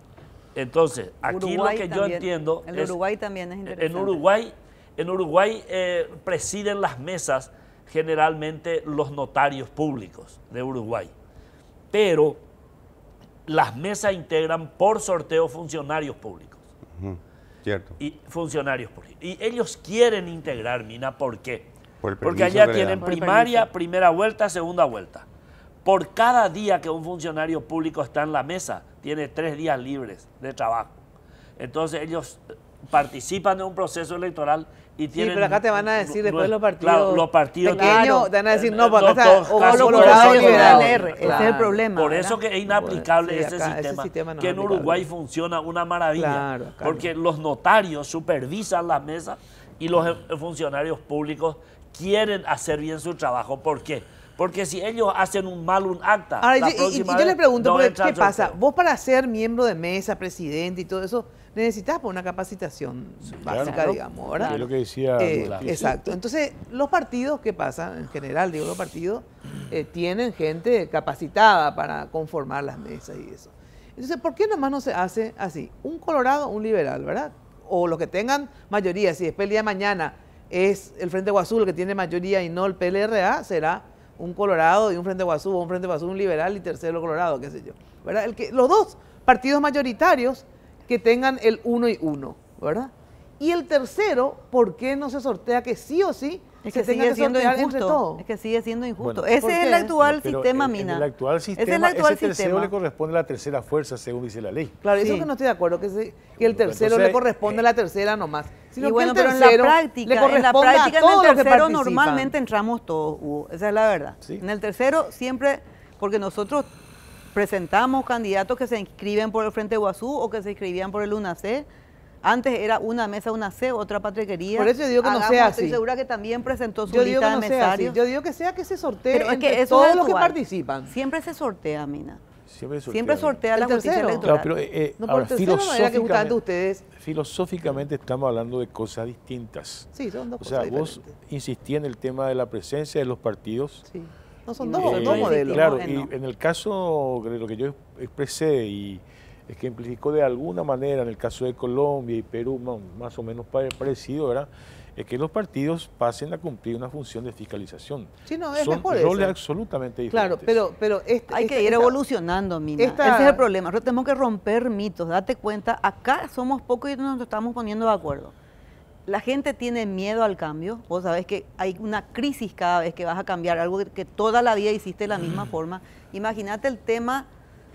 Entonces, aquí lo que yo entiendo... En Uruguay también es interesante. En Uruguay, en Uruguay eh, presiden las mesas generalmente los notarios públicos de Uruguay, pero las mesas integran por sorteo funcionarios públicos. Cierto. Y funcionarios públicos. Y ellos quieren integrar, Mina, ¿por qué? Porque allá tienen primaria, primera vuelta, segunda vuelta por cada día que un funcionario público está en la mesa, tiene tres días libres de trabajo. Entonces ellos participan de un proceso electoral y tienen... Sí, pero acá te van a decir después los partidos... los partidos... Pequeños, te van a decir, no, porque acá está o Colorado y Ese es el problema. Por eso que es inaplicable ese, sistema, que en Uruguay funciona una maravilla. porque los notarios supervisan la mesa y los funcionarios públicos quieren hacer bien su trabajo. ¿Por qué? Porque si ellos hacen un mal un acta. Ahora, y, yo le pregunto, ¿qué pasa? Vos para ser miembro de mesa, presidente y todo eso, necesitas por una capacitación básica, digamos, ¿verdad? Es lo que decía. Eh, exacto. Entonces, los partidos, ¿qué pasa? En general, digo, los partidos eh, tienen gente capacitada para conformar las mesas y eso. Entonces, ¿por qué nomás no se hace así? Un colorado, un liberal, ¿verdad? O los que tengan mayoría, si después el día de mañana es el Frente el que tiene mayoría y no el PLRA, será un Colorado y un Frente Guasú, un Frente Guasú, un liberal y tercero Colorado, qué sé yo. ¿verdad? El que, los dos partidos mayoritarios que tengan el uno y uno, ¿verdad? Y el tercero, ¿por qué no se sortea que sí o sí es que, sigue siendo injusto. Es que sigue siendo injusto. ese es el actual sistema, Mina. El actual sistema, ese es el actual ese tercero le corresponde a la tercera fuerza, según dice la ley. Claro, eso eso que no estoy de acuerdo, que, el tercero le corresponde a la eh. tercera nomás. y bueno, pero en la práctica, en la práctica, en el tercero normalmente entramos todos, Hugo. Esa es la verdad. En el tercero siempre, porque nosotros presentamos candidatos que se inscriben por el Frente Guazú o que se inscribían por el UNACE antes era una mesa, una C, otra patriquería. Por eso yo digo que no sea así. Estoy segura que también presentó su yo lista digo que de Yo digo que sea que se sortee todos los que participan. Siempre se sortea, Mina. Siempre sortea. Siempre sortea la justicia electoral. pero eh, eh, filosóficamente, estamos hablando de cosas distintas. Sí, son dos cosas distintas. o sea, vos insistí en el tema de la presencia de los partidos. Sí. No son dos, eh, dos modelos. Claro, y en el caso de lo que yo expresé y es que ejemplificó de alguna manera, en el caso de Colombia y Perú, más o menos parecido, ¿verdad? Es que los partidos pasen a cumplir una función de fiscalización. Sí, no, es Son roles absolutamente diferentes. Claro, pero, pero hay que ir evolucionando, Mina. Ese es el problema. Nosotros tenemos que romper mitos. Date cuenta, acá somos pocos y no nos estamos poniendo de acuerdo. La gente tiene miedo al cambio. Vos sabés que hay una crisis cada vez que vas a cambiar algo que toda la vida hiciste de la misma mm. forma. Imagínate el tema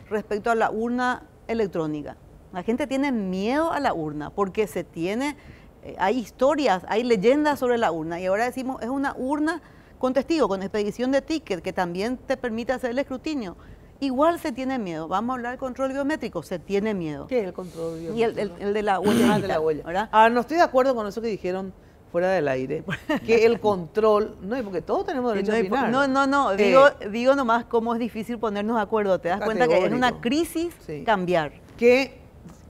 respecto a la urna electrónica. La gente tiene miedo a la urna porque se tiene, eh, hay historias, hay leyendas sobre la urna y ahora decimos es una urna con testigo, con expedición de ticket que también te permite hacer el escrutinio. Igual se tiene miedo. Vamos a hablar del control biométrico. Se tiene miedo. ¿Qué es el control biométrico? Y el, de la huella. Ah, ahora, ah, no estoy de acuerdo con eso que dijeron fuera del aire, que el [laughs] control, no, porque todos tenemos derecho a opinar. No, no, no, digo, eh, digo nomás cómo es difícil ponernos de acuerdo, te das cuenta que es una crisis cambiar. Que,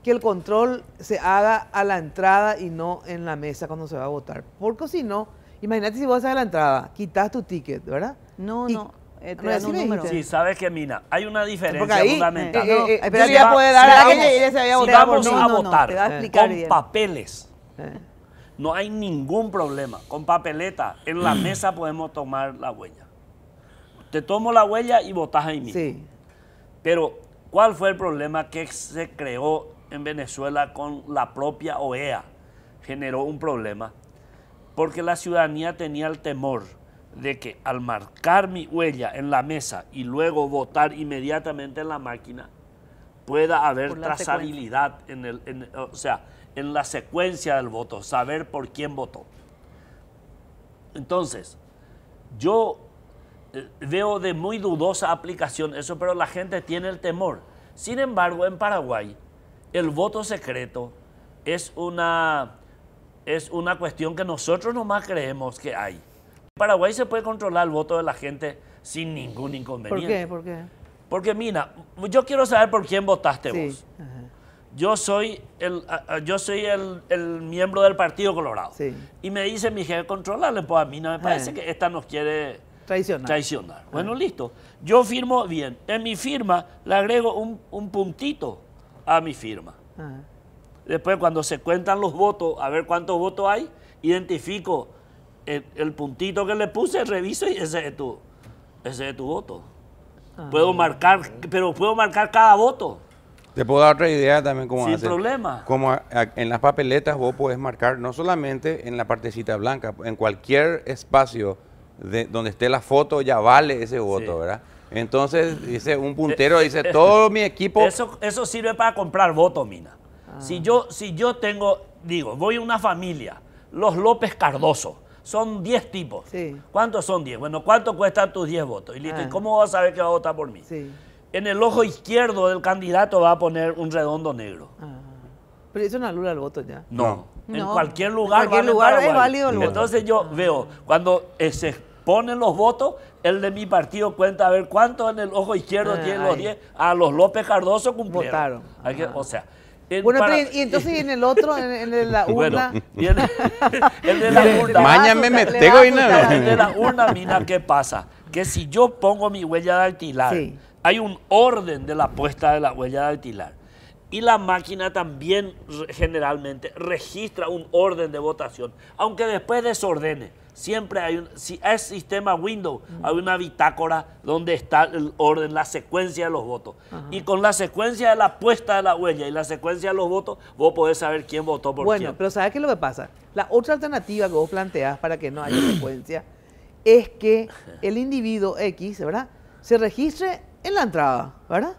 que el control se haga a la entrada y no en la mesa cuando se va a votar, porque si no, imagínate si vos haces a la entrada, quitas tu ticket, ¿verdad? No, no. Eh, un número. Sí, sabes que, Mina, hay una diferencia ahí, fundamental. Eh, dar a, se había si vamos a votar con papeles, no hay ningún problema. Con papeleta en la mm. mesa podemos tomar la huella. Te tomo la huella y votas ahí mismo. Sí. Pero, ¿cuál fue el problema que se creó en Venezuela con la propia OEA? Generó un problema. Porque la ciudadanía tenía el temor de que al marcar mi huella en la mesa y luego votar inmediatamente en la máquina, pueda haber trazabilidad en el... o sea, en la secuencia del voto, saber por quién votó. Entonces, yo eh, veo de muy dudosa aplicación eso, pero la gente tiene el temor. Sin embargo, en Paraguay, el voto secreto es una, es una cuestión que nosotros nomás creemos que hay. En Paraguay se puede controlar el voto de la gente sin ningún inconveniente. ¿Por qué? Porque mira, yo quiero saber por quién votaste vos. Ajá yo soy el, yo soy el, miembro del Partido Colorado. Y me dice mi jefe, controlarle, pues a mí no me ah. parece que esta nos quiere traicionar. Ah. Bueno, listo. Yo firmo bien. En mi firma le agrego un, puntito a mi firma. Ah. Después, cuando se cuentan los votos, a ver cuántos votos hay, identifico el, puntito que le puse, reviso y ese es tu, ese es tu voto. Puedo marcar, pero puedo marcar cada voto. Te puedo dar otra idea también cómo Sin problema. Como en las papeletas vos podés marcar, no solamente en la partecita blanca, en cualquier espacio donde esté la foto ya vale ese voto, ¿verdad? Entonces dice un eh, puntero, eh, dice eh, todo mi equipo. Eso, eso sirve para comprar votos, Mina. Ah. Si, yo, si yo tengo, digo, voy a una familia, los López Cardoso, son 10 tipos. ¿Cuántos son 10? Bueno, ¿cuánto cuestan tus 10 votos? Y listo, ah. cómo vas a saber que va a votar por mí? Sí en el ojo izquierdo del candidato va a poner un redondo negro. Ah. pero eso no anula el voto ya. No. En cualquier lugar, Entonces yo ah. veo, cuando eh, se ponen los votos, el de mi partido cuenta a ver cuánto en el ojo izquierdo ah, tiene tienen los 10. A los López Cardoso cumplieron. Votaron. o sea. Bueno, pero y, entonces en el otro, en, el de la [laughs] [laughs] urna. el, de la urna. Mañana me tengo y nada. El de la urna, mira, ¿qué pasa? Que si yo pongo mi huella de Sí hay un orden de la puesta de la huella dactilar. Y la máquina también generalmente registra un orden de votación, aunque después desordene. Siempre hay un, si es sistema Windows, hay una bitácora donde está el orden, la secuencia de los votos. Y con la secuencia de la puesta de la huella y la secuencia de los votos, vos podés saber quién votó por bueno, quién. Bueno, pero ¿sabes qué es lo que pasa? La otra alternativa que vos planteás para que no haya secuencia es que el individuo X, ¿verdad? Se registre en la entrada, ¿verdad?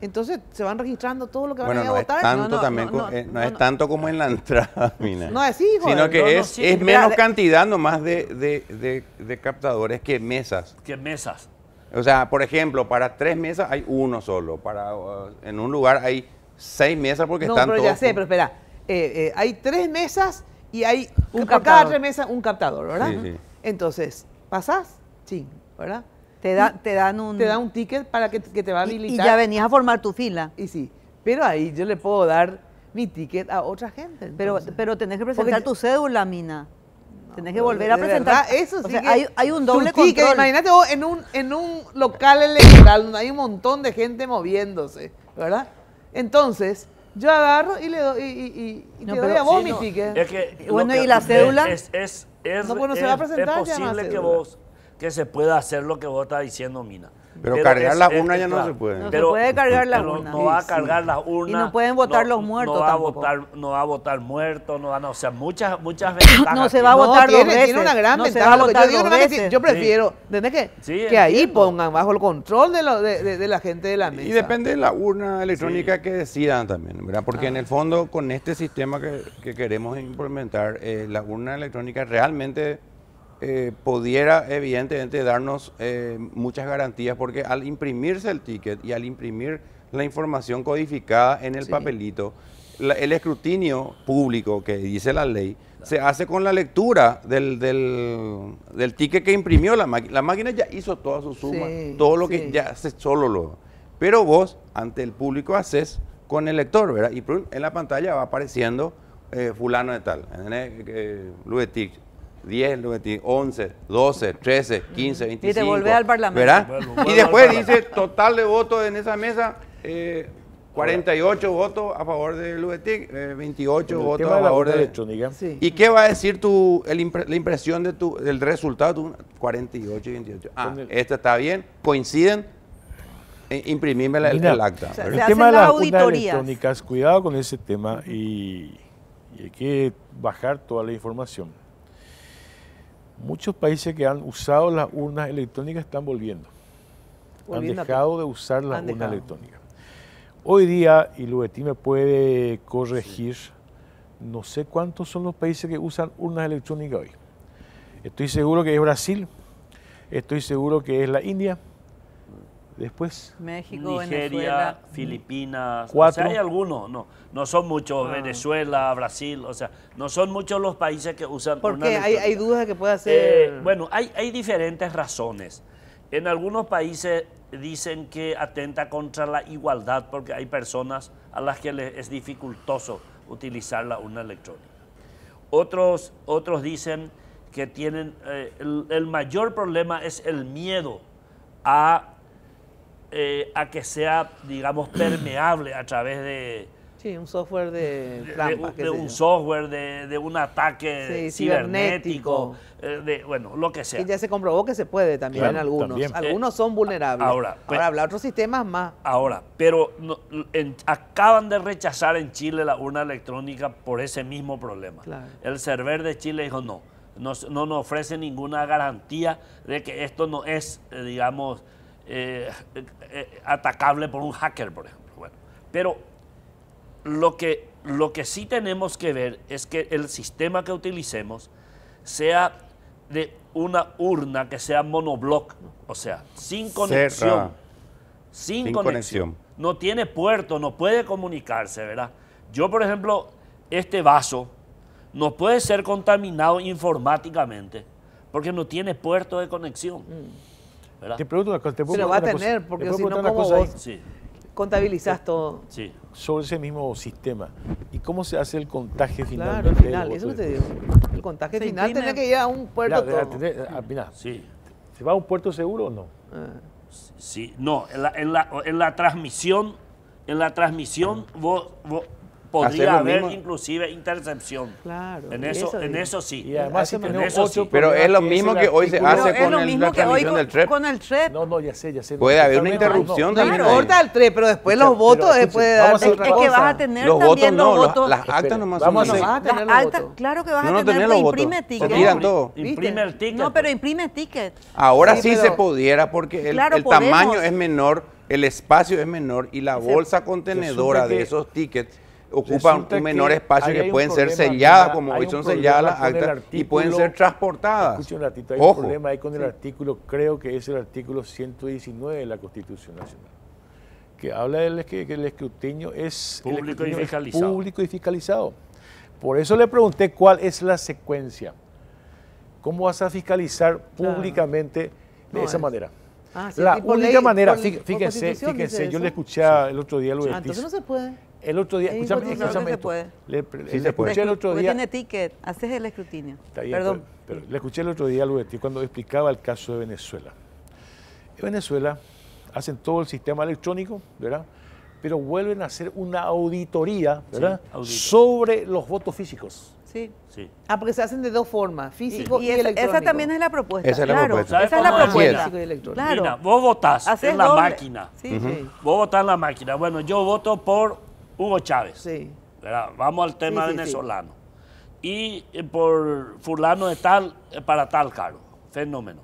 Entonces se van registrando todo lo que van a, no a votar. tanto no, también, no, eh, es tanto como en la entrada, [laughs] Mina. No es así, joder, Sino que es, menos cantidad nomás de, captadores que mesas. Que mesas. O sea, por ejemplo, para tres mesas hay uno solo. Para, en un lugar hay seis mesas porque están todos. No, ya sé, pero espera. Eh, eh, hay tres mesas y hay un cada tres mesas un captador, ¿verdad? Entonces, pasás, sí, ¿verdad? Te, dan un... Te un ticket para que, te va a habilitar. Y, ya venías a formar tu fila. Y sí, pero ahí yo le puedo dar mi ticket a otra gente. Pero, pero tenés que presentar tu cédula, Mina. tenés que volver a presentar. Verdad, eso sí. hay, un doble ticket, Imagínate vos en un, en un local electoral donde hay un montón de gente moviéndose, ¿verdad? Entonces, yo agarro y le doy, y, te doy a vos mi ticket. bueno, ¿y la cédula? Es, pues no, se va a presentar. Es posible que vos que se pueda hacer lo que vos estás diciendo, Mina. Pero, cargar la urna ya no se puede. No puede cargar la urna. No va a cargar la urna. Y no pueden votar los muertos no va A votar, no va a votar muertos, no O sea, muchas, muchas ventajas. no se va a votar dos veces. Tiene una gran ventaja. Yo, prefiero, que, que ahí pongan bajo el control de, de, la gente de la mesa. Y depende de la urna electrónica que decidan también, ¿verdad? Porque en ah. el fondo, con este sistema que, queremos implementar, eh, la urna electrónica realmente eh, pudiera evidentemente darnos eh, muchas garantías porque al imprimirse el ticket y al imprimir la información codificada en el papelito, el escrutinio público que dice la ley se hace con la lectura del, ticket que imprimió la máquina. La máquina ya hizo toda su suma, todo lo que ya hace solo lo. Pero vos, ante el público, haces con el lector, ¿verdad? Y en la pantalla va apareciendo eh, fulano de tal, eh, eh, 10, 11, 12, 13, 15, 25. Y te al Parlamento. ¿Verdad? y después dice total de votos en esa mesa. Eh, 48 votos a favor de Lubetic, 28 eh, votos a favor de... ¿Y qué va a decir tu, el la impresión de tu, del resultado? 48 y 28. Ah, esta está bien, coinciden, e, imprimirme la, el, acta. el tema de las auditorías electrónicas, cuidado con ese tema y, y hay que bajar toda la información. Muchos países que han usado las urnas electrónicas están volviendo. han dejado de usar las urnas electrónicas. Hoy día, y Lubetín me puede corregir, no sé cuántos son los países que usan urnas electrónicas hoy. Estoy seguro que es Brasil, estoy seguro que es la India, Después. México, Nigeria, Filipinas. ¿Cuatro? hay algunos, no. No son muchos. Ah. Venezuela, Brasil, o sea, no son muchos los países que usan. ¿Por qué? ¿Hay, ¿Hay, dudas que pueda ser.? Eh, bueno, hay, hay diferentes razones. En algunos países dicen que atenta contra la igualdad porque hay personas a las que les es dificultoso utilizar la urna electrónica. Otros, otros dicen que tienen eh, el mayor problema es el miedo a eh, a que sea, digamos, permeable a través de... Sí, un software de... de, un software, de, un ataque cibernético, eh, de, bueno, lo que sea. Y ya se comprobó que se puede también en algunos. Algunos son vulnerables. Ahora, ahora pues, hablar otros sistemas más. Ahora, pero acaban de rechazar en Chile la urna electrónica por ese mismo problema. El server de Chile dijo no. No, no nos ofrece ninguna garantía de que esto no es, eh, digamos, eh, eh, atacable por un hacker, por ejemplo. pero lo que, lo que sí tenemos que ver es que el sistema que utilicemos sea de una urna que sea monoblock o sea, sin conexión. Sin, conexión. No tiene puerto, no puede comunicarse, ¿verdad? Yo, por ejemplo, este vaso no puede ser contaminado informáticamente porque no tiene puerto de conexión. Mm. Te pregunto una cosa. Se lo va a tener, porque si no, ¿cómo vos eh, sí. contabilizás todo? Sobre ese mismo sistema. ¿Y cómo se hace el contaje final? Claro, el final, eso te digo. El contagio final tiene que ir a un puerto seguro. todo. Ah, sí. ¿se va a un puerto seguro o no? Ah. Sí, no, en la, en la, en la transmisión, en la transmisión, vos, vos podría haber inclusive intercepción. Claro. En eso, en eso sí. Y además ocho Pero es lo mismo que, hoy se hace con el, mismo que hoy con, Con el TREP. No, no, ya sé, ya sé. Puede haber una interrupción no, también. No el tren pero después los votos después dar. Es, que vas a tener los también votos, los votos. Las actas nomás son. vamos a tener Claro que vas a tener, pues, imprime ticket. tiran todo. Imprime el ticket. No, pues. pero imprime tickets Ahora sí se pudiera porque el tamaño es menor, el espacio es menor y la bolsa contenedora de esos tickets ocupan un menor espacio que pueden ser selladas, como hoy son selladas las y pueden ser transportadas. hay un problema ahí con el artículo, creo que es el artículo 119 de la Constitución Nacional, que habla de que, el escrutinio es público, y fiscalizado. Por eso le pregunté cuál es la secuencia. ¿Cómo vas a fiscalizar públicamente de esa manera? Ah, la única manera, fíjense, fíjense yo le escuché el otro día a ah, Luis. entonces no se puede. El otro día, escúchame, escúchame. Le, escuché el otro día. tiene ticket, haces el escrutinio. Está Perdón. Pero, le escuché el otro día, Lubetti, cuando explicaba el caso de Venezuela. En Venezuela hacen todo el sistema electrónico, ¿verdad? Pero vuelven a hacer una auditoría, ¿verdad? Sobre los votos físicos. Sí. sí. Ah, porque se hacen de dos formas, físico y, electrónico. Esa también es la propuesta. Esa es la propuesta. Esa es la propuesta. Claro. Mira, vos votás en la máquina. Sí, sí. Vos votás en la máquina. Bueno, yo voto por Hugo Chávez. Sí. Vamos al tema venezolano. Y eh, por fulano de tal, eh, para tal, caro, Fenómeno.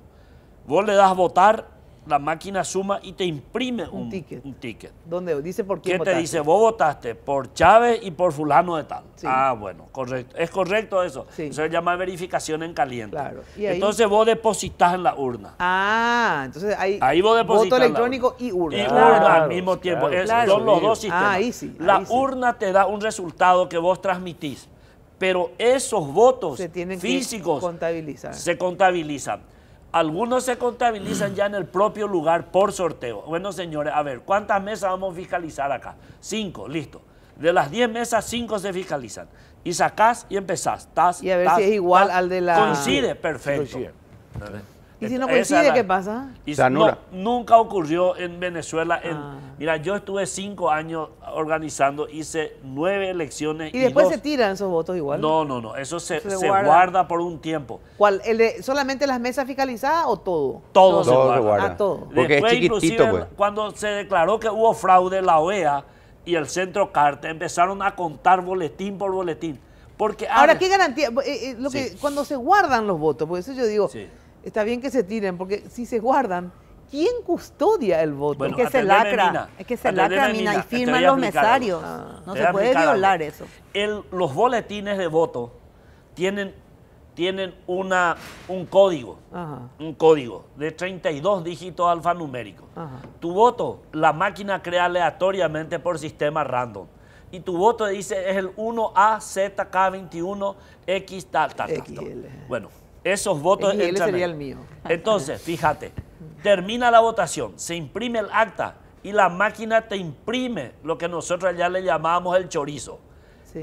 Vos le das votar la máquina suma y te imprime un, ticket. Un ticket. ¿Dónde dice por quién ¿Qué te dice? Vos votaste por Chávez y por fulano de tal. Ah, bueno, correcto. Es correcto eso. Eso se llama verificación en caliente. Entonces vos depositas en la urna. Ah, entonces ahí, vos depositas voto electrónico y urna. Y urna al mismo tiempo. son los dos sistemas. Ah, ahí sí, la urna te da un resultado que vos transmitís, pero esos votos físicos contabilizar. se contabilizan. Algunos se contabilizan ya en el propio lugar por sorteo. Bueno, señores, a ver, ¿cuántas mesas vamos a fiscalizar acá? Cinco, listo. De las diez mesas, cinco se fiscalizan. Y sacás y empezás. y a ver si es igual al de la... Coincide, perfecto. ¿Y si no coincide, qué pasa? Y, no, nunca ocurrió en Venezuela. En, ah. Mira, yo estuve cinco años organizando, hice nueve elecciones. ¿Y, después se tiran esos votos igual? No, no, no. Eso se, guarda. por un tiempo. ¿Cuál? El ¿Solamente las mesas fiscalizadas o todo? Todo, se guarda. Ah, todo. Porque es chiquitito, pues. cuando se declaró que hubo fraude, la OEA y el Centro Carta empezaron a contar boletín por boletín. Porque, Ahora, ¿qué garantía? Eh, eh, lo que, cuando se guardan los votos, por eso yo digo... Está bien que se tiren, porque si se guardan, ¿quién custodia el voto? es que se lacra, es que se lacra y firman los mesarios. Ah. no se puede violar eso. los boletines de voto tienen, tienen una, un código, un código de 32 dígitos alfanuméricos. Tu voto, la máquina crea aleatoriamente por sistema random. Y tu voto dice es el 1AZK21X Bueno esos votos... Y él sería el mío. Entonces, [laughs] fíjate, termina la votación, se imprime el acta y la máquina te imprime lo que nosotros ya le llamábamos el chorizo,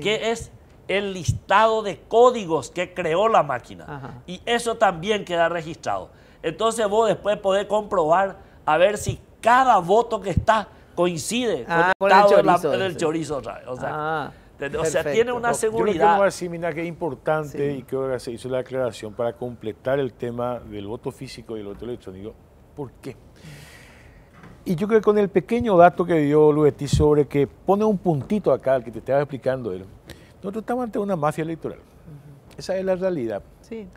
que es el listado de códigos que creó la máquina. Y eso también queda registrado. Entonces vos después podés comprobar a ver si cada voto que está coincide ah, con el chorizo, del, chorizo. O sea, ah. O sea, tiene una seguridad. Yo creo que que es importante y que ahora se hizo la aclaración para completar el tema del voto físico y el voto electrónico. ¿Por qué? Y yo creo que con el pequeño dato que dio Luetti sobre que pone un puntito acá, al que te estaba explicando él, nosotros estamos ante una mafia electoral. Esa es la realidad. Sí.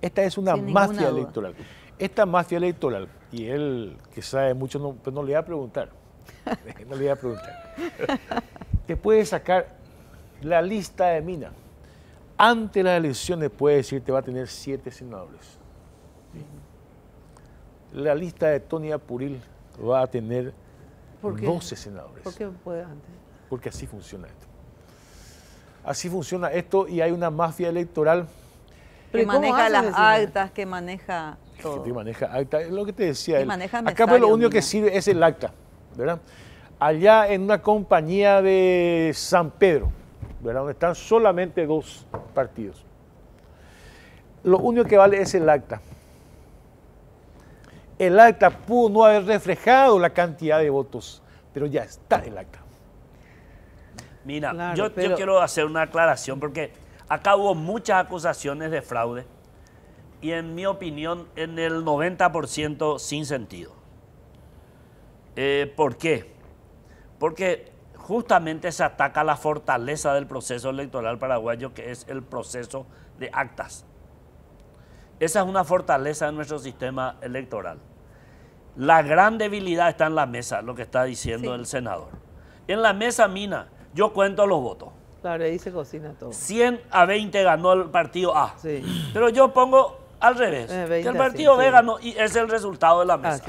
Esta es una mafia electoral. Esta mafia electoral, y él que sabe mucho, no, pues no le voy a preguntar. [laughs] [laughs] no le voy a preguntar. te puede sacar la lista de Mina, ante las elecciones puede decir te va a tener siete senadores. La lista de Tony Apuril va a tener 12 senadores. ¿Por qué puede antes? Porque así funciona esto. Así funciona esto y hay una mafia electoral. Que maneja las actas, que maneja todo. Que maneja es lo que te decía. Acá pues lo único que sirve es el acta, ¿verdad? Allá en una compañía de San Pedro, ¿verdad? están solamente dos partidos. Lo único que vale es el acta. El acta pudo no haber reflejado la cantidad de votos, pero ya está el acta. Mira, yo, quiero hacer una aclaración porque acá hubo muchas acusaciones de fraude y en mi opinión en el 90% sin sentido. Eh, ¿Por qué? Porque justamente se ataca la fortaleza del proceso electoral paraguayo, que es el proceso de actas. Esa es una fortaleza de nuestro sistema electoral. La gran debilidad está en la mesa, lo que está diciendo el senador. En la mesa mina, yo cuento los votos. Claro, ahí se cocina todo. 100 a 20 ganó el partido A. Pero yo pongo al revés. Eh, el partido B ganó y es el resultado de la mesa.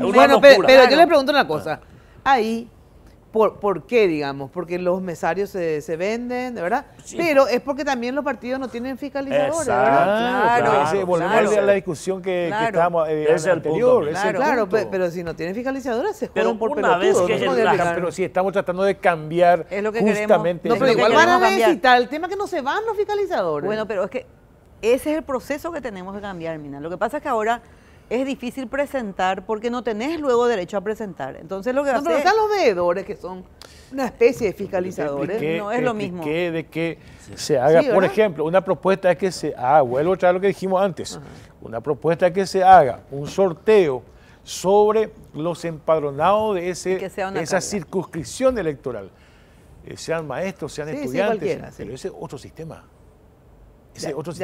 bueno, pero, yo le pregunto una cosa. Ah. Ahí por, qué, digamos, porque los mesarios se, se venden, ¿verdad? Pero es porque también los partidos no tienen fiscalizadores, Claro, claro volvemos a la discusión que, estábamos eh, el anterior. Punto, claro, pero si no tienen fiscalizadores se juegan por una vez Pero si estamos tratando de cambiar justamente... no, pero igual van a necesitar, el tema que no se van los fiscalizadores. Bueno, pero es que ese es el proceso que tenemos que cambiar, Mina. Lo que pasa es que ahora es difícil presentar porque no tenés luego derecho a presentar. Entonces lo que no, hace... pero los veedores que son una especie de fiscalizadores. no es lo mismo. que de que se haga, por ejemplo, una propuesta es que se ah, vuelvo a lo que dijimos antes, una propuesta es que se haga un sorteo sobre los empadronados de ese, esa circunscripción electoral. Eh, sean maestros, sean estudiantes, pero ese es otro sistema. Ese otro es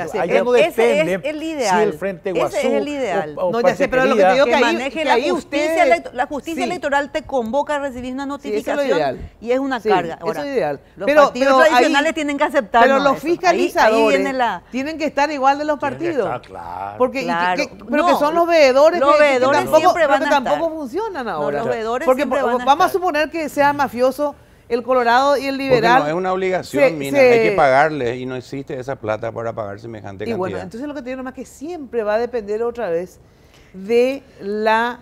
el ideal. Frente guasú Ese es el ideal. no, ya sé, pero lo que te digo que, que maneje que la justicia, la justicia electoral te convoca a recibir una notificación es y es una carga. eso es ideal. Los pero, partidos tradicionales tienen que aceptar Pero los fiscalizadores ahí, la... tienen que estar igual de los partidos. Estar, claro. Porque, claro. pero que son los veedores, los veedores tampoco, siempre van a tampoco funcionan ahora. Porque vamos a suponer que sea mafioso el Colorado y el Liberal. No, es una obligación, mina. Hay que pagarle y no existe esa plata para pagar semejante cantidad. Y bueno, entonces lo que tiene digo es que siempre va a depender otra vez de la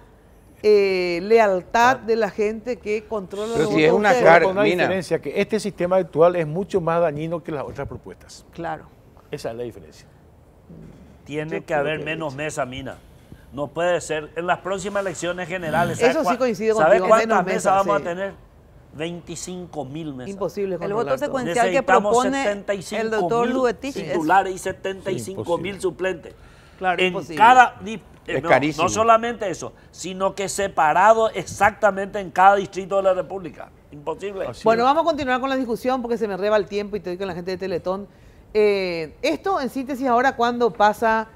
eh, lealtad ah. de la gente que controla Pero los si es una, carga, diferencia que este sistema actual es mucho más dañino que las otras propuestas. Claro. Esa es la diferencia. Tiene que haber menos mesa, mina. No puede ser. En las próximas elecciones generales. Mm. Eso sí coincido ¿Sabes cuántas mesas, vamos a tener? 25 mil mesas. Imposible El voto secuencial que propone el doctor Luetich. Titulares y 75 mil suplentes. Claro, imposible. cada eh, no, solamente eso, sino que separado exactamente en cada distrito de la República. Imposible. bueno, vamos a continuar con la discusión porque se me reba el tiempo y te doy con la gente de Teletón. Eh, esto, en síntesis, ahora cuando pasa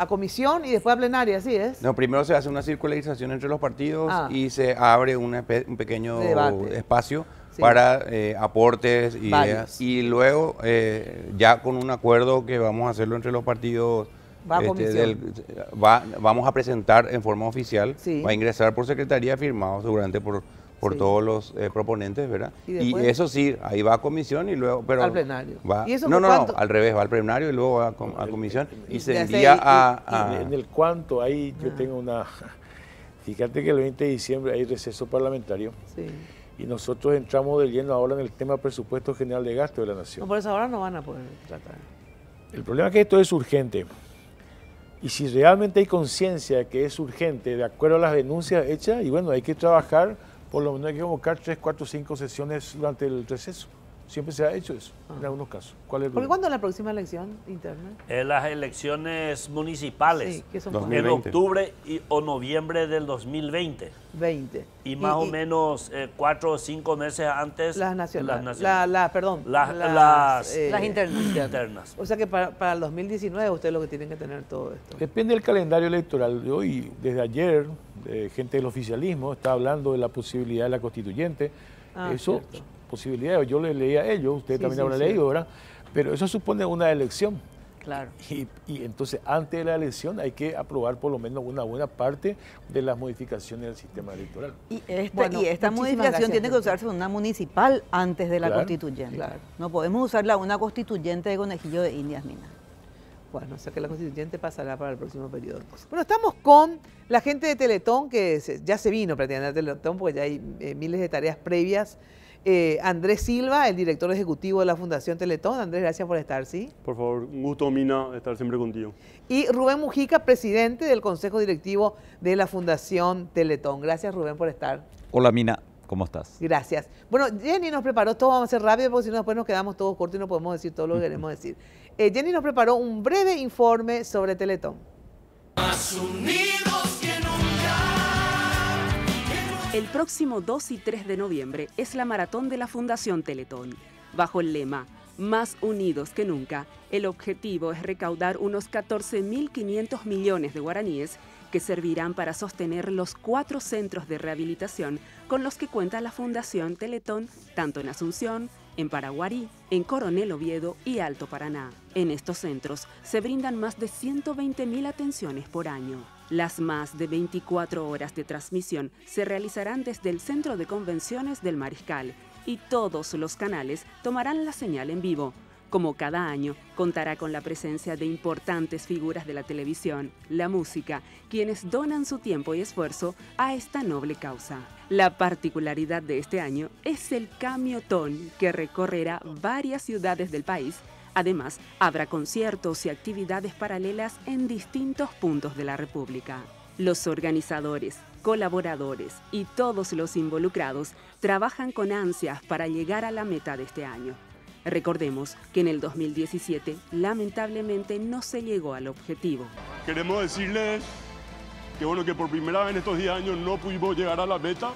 a, comisión y después a plenaria, ¿así es? No, primero se hace una circularización entre los partidos ah. y se abre un pequeño espacio para eh, aportes, ideas. Y luego, eh, ya con un acuerdo que vamos a hacerlo entre los partidos, este, vamos a presentar en forma oficial, va a ingresar por secretaría firmado seguramente por por todos los eh, proponentes, ¿verdad? ¿Y, eso sí, ahí va a comisión y luego... Pero al plenario. no, no, no, al revés, va al plenario y luego a, comisión y se envía a, En el cuanto, ahí yo tengo una... Fíjate que el 20 de diciembre hay receso parlamentario. Sí. Y nosotros entramos de lleno ahora en el tema presupuesto general de gasto de la nación. por eso ahora no van a poder tratar. El problema es que esto es urgente. Y si realmente hay conciencia de que es urgente, de acuerdo a las denuncias hechas, y bueno, hay que trabajar por lo menos hay que convocar tres, cuatro, cinco sesiones durante el receso. Siempre se ha hecho eso, en ah. algunos casos. ¿Cuál es ¿Por cuándo la próxima elección interna? en eh, las elecciones municipales. que son En octubre o noviembre del 2020. 20. Y más o menos eh, cuatro o cinco meses antes. Las nacionales. Las perdón. Las, eh, internas. O sea que para, para el 2019 ustedes lo que tienen que tener todo esto. Depende del calendario electoral. Hoy, desde ayer, gente del oficialismo está hablando de la posibilidad de la constituyente. Ah, eso posibilidades. Yo le leí a ellos, ustedes también habrán leído, ¿verdad? Pero eso supone una elección. Claro. Y, entonces, antes de la elección, hay que aprobar por lo menos una buena parte de las modificaciones del sistema electoral. Y, esta modificación tiene que usarse una municipal antes de la constituyente. No podemos usarla una constituyente de Conejillo de Indias Minas. Bueno, o sea que la constituyente pasará para el próximo periodo. Bueno, estamos con la gente de Teletón, que ya se vino prácticamente a Teletón, porque ya hay eh, miles de tareas previas. Eh, Andrés Silva, el director ejecutivo de la Fundación Teletón. Andrés, gracias por estar, ¿sí? Por favor, un gusto, Mina, estar siempre contigo. Y Rubén Mujica, presidente del Consejo Directivo de la Fundación Teletón. Gracias, Rubén, por estar. Hola, Mina. ¿Cómo estás? Gracias. Bueno, Jenny nos preparó, todo vamos a hacer rápido porque si no después nos quedamos todos cortos y no podemos decir todo lo que [laughs] queremos decir. Eh, Jenny nos preparó un breve informe sobre Teletón. El próximo 2 y 3 de noviembre es la maratón de la Fundación Teletón. Bajo el lema Más unidos que nunca, el objetivo es recaudar unos 14.500 millones de guaraníes que servirán para sostener los cuatro centros de rehabilitación con los que cuenta la Fundación Teletón, tanto en Asunción, en Paraguarí, en Coronel Oviedo y Alto Paraná. En estos centros se brindan más de 120.000 atenciones por año. Las más de 24 horas de transmisión se realizarán desde el Centro de Convenciones del Mariscal y todos los canales tomarán la señal en vivo. Como cada año, contará con la presencia de importantes figuras de la televisión, la música, quienes donan su tiempo y esfuerzo a esta noble causa. La particularidad de este año es el camiotón que recorrerá varias ciudades del país Además, habrá conciertos y actividades paralelas en distintos puntos de la República. Los organizadores, colaboradores y todos los involucrados trabajan con ansias para llegar a la meta de este año. Recordemos que en el 2017 lamentablemente no se llegó al objetivo. Queremos decirles que bueno que por primera vez en estos 10 años no pudimos llegar a la meta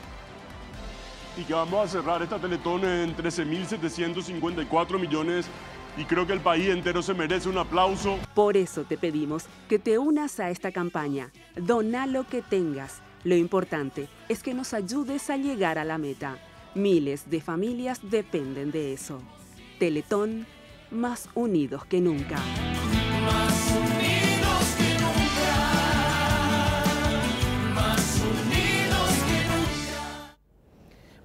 y que vamos a cerrar esta Teletón en 13.754 millones y creo que el país entero se merece un aplauso. Por eso te pedimos que te unas a esta campaña. Dona lo que tengas. Lo importante es que nos ayudes a llegar a la meta. Miles de familias dependen de eso. Teletón, más unidos que nunca. Más unidos que nunca. Más unidos que nunca.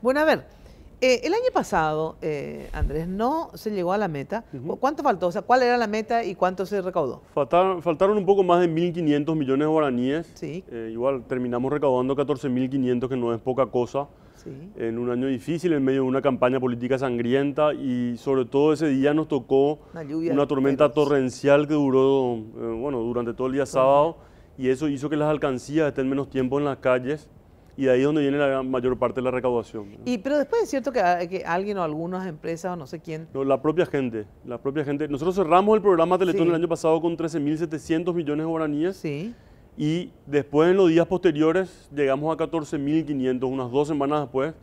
Bueno, a ver. Eh, el año pasado, eh, Andrés, no se llegó a la meta. ¿Cuánto faltó? O sea, ¿cuál era la meta y cuánto se recaudó? Faltaron, un poco más de 1.500 millones de guaraníes. Eh, igual terminamos recaudando 14.500, que no es poca cosa. En un año difícil, en medio de una campaña política sangrienta y sobre todo ese día nos tocó una, tormenta torrencial que duró, bueno, durante todo el día sábado y eso hizo que las alcancías estén menos tiempo en las calles. Y de ahí es donde viene la mayor parte de la recaudación. Y, pero después es cierto ah, que, alguien o algunas empresas o no sé quién... la propia gente, la propia gente. Nosotros cerramos el programa Teletón el año pasado con 13.700 millones de guaraníes. Sí. Y después en los días posteriores llegamos a 14.500, unas dos semanas después,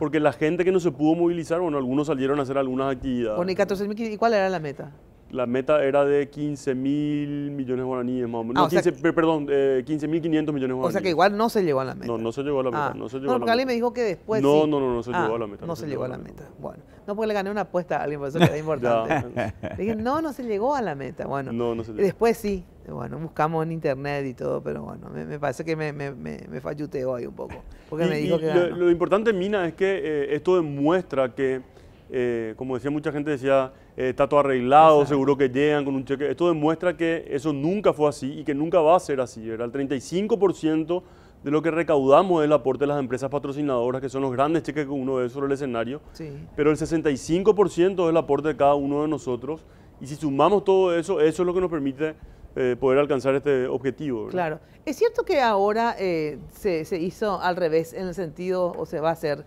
porque la gente que no se pudo movilizar, bueno, algunos salieron a hacer algunas actividades. Bueno, ¿y 14.500? ¿Y cuál era la meta? la meta era de 15 mil millones de guaraníes más o menos. Ah, perdón, eh, 15 mil 500 millones de guaraníes. O sea que igual no se llegó a la meta. No, no se llegó a la meta. Ah. no, se llegó me dijo que después. No, sí. no, no, no, no se ah, llegó a la meta. No, se, llegó a la, meta. Bueno, no porque le gané una apuesta a alguien, por eso que era [laughs] importante. le dije, no, no se llegó a la meta. Bueno, no, no se llegó. después sí. Bueno, buscamos en internet y todo, pero bueno, me, parece que me, me, me, ahí un poco. Porque me dijo que. Lo, importante, Mina, es que eh, esto demuestra que, eh, como decía mucha gente, decía eh, está todo arreglado, seguro que llegan con un cheque. Esto demuestra que eso nunca fue así y que nunca va a ser así. Era El 35% de lo que recaudamos es el aporte de las empresas patrocinadoras, que son los grandes cheques que uno ve sobre el escenario, sí. pero el 65% es el aporte de cada uno de nosotros. Y si sumamos todo eso, eso es lo que nos permite eh, poder alcanzar este objetivo. Claro. Es cierto que ahora eh, se, se, hizo al revés en el sentido, o se va a hacer,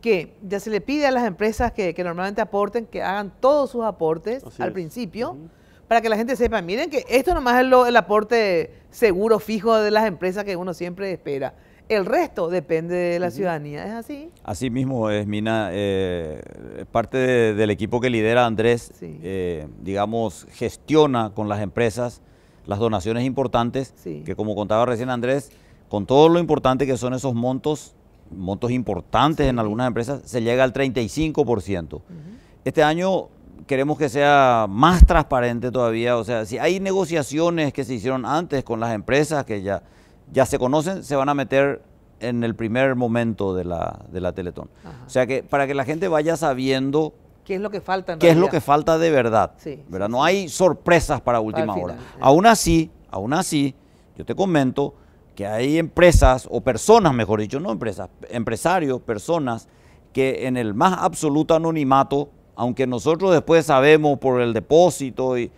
que ya se le pide a las empresas que, normalmente aporten, que hagan todos sus aportes al principio, para que la gente sepa, miren que esto nomás es el aporte seguro, fijo de las empresas que uno siempre espera. El resto depende de la ciudadanía, ¿es así? Así mismo es, Mina. Eh, parte del equipo que lidera Andrés, eh, digamos, gestiona con las empresas las donaciones importantes, que como contaba recién Andrés, con todo lo importante que son esos montos, montos importantes en algunas empresas, se llega al 35%. Este año queremos que sea más transparente todavía, o sea, si hay negociaciones que se hicieron antes con las empresas que ya, ya se conocen, se van a meter en el primer momento de la, Teletón. O sea, que para que la gente vaya sabiendo... ¿Qué es lo que falta? ¿Qué es lo que falta de verdad? ¿verdad? no hay sorpresas para última hora. Aún así, aún así, yo te comento que hay empresas o personas, mejor dicho, no empresas, empresarios, personas que en el más absoluto anonimato, aunque nosotros después sabemos por el depósito y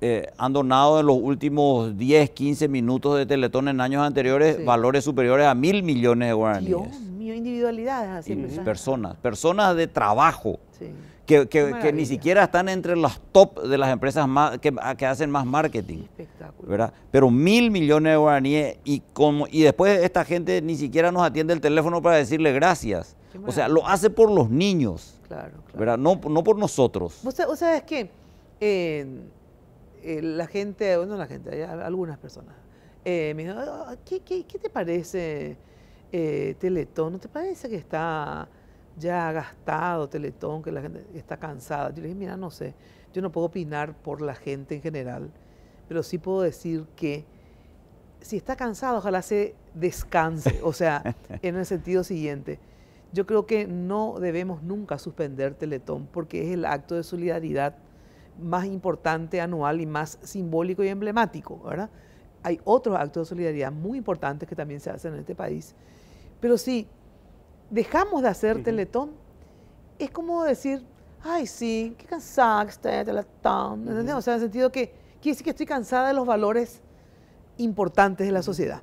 eh, han donado en los últimos 10, 15 minutos de Teletón en años anteriores valores superiores a mil millones de guaraníes. Dios mío, individualidades así. personas, personas de trabajo. Sí que, ni siquiera están entre las top de las empresas más, que, hacen más marketing. Espectáculo. ¿verdad? Pero mil millones de guaraníes y, como, y después esta gente ni siquiera nos atiende el teléfono para decirle gracias. O sea, lo hace por los niños. Claro, claro. ¿verdad? No, por nosotros. O sabes qué? la gente, bueno la gente, algunas personas, eh, me dijo, ah, ¿qué, qué te parece eh, Teletón? ¿No te parece que está ya ha gastado Teletón, que la gente está cansada. Yo le dije, mira, no sé, yo no puedo opinar por la gente en general, pero sí puedo decir que si está cansado, ojalá se descanse. O sea, [laughs] en el sentido siguiente, yo creo que no debemos nunca suspender Teletón porque es el acto de solidaridad más importante anual y más simbólico y emblemático, ¿verdad? Hay otros actos de solidaridad muy importantes que también se hacen en este país, pero sí, dejamos de hacer teletón, es como decir, ay, sí, qué cansada que de teletón. O sea, en el sentido que quiere decir que estoy cansada de los valores importantes de la sociedad.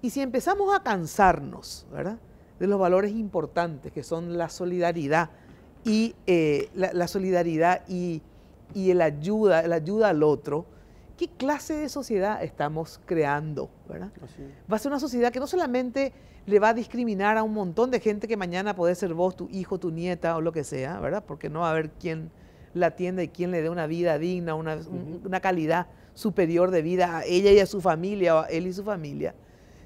Y si empezamos a cansarnos, ¿verdad? De los valores importantes que son la solidaridad y eh, la, solidaridad y, y el ayuda, la ayuda al otro, ¿Qué clase de sociedad estamos creando? Va a ser una sociedad que no solamente le va a discriminar a un montón de gente que mañana puede ser vos, tu hijo, tu nieta o lo que sea, ¿verdad? Porque no va a haber quién la atienda y quién le dé una vida digna, una, una calidad superior de vida a ella y a su familia, o a él y su familia,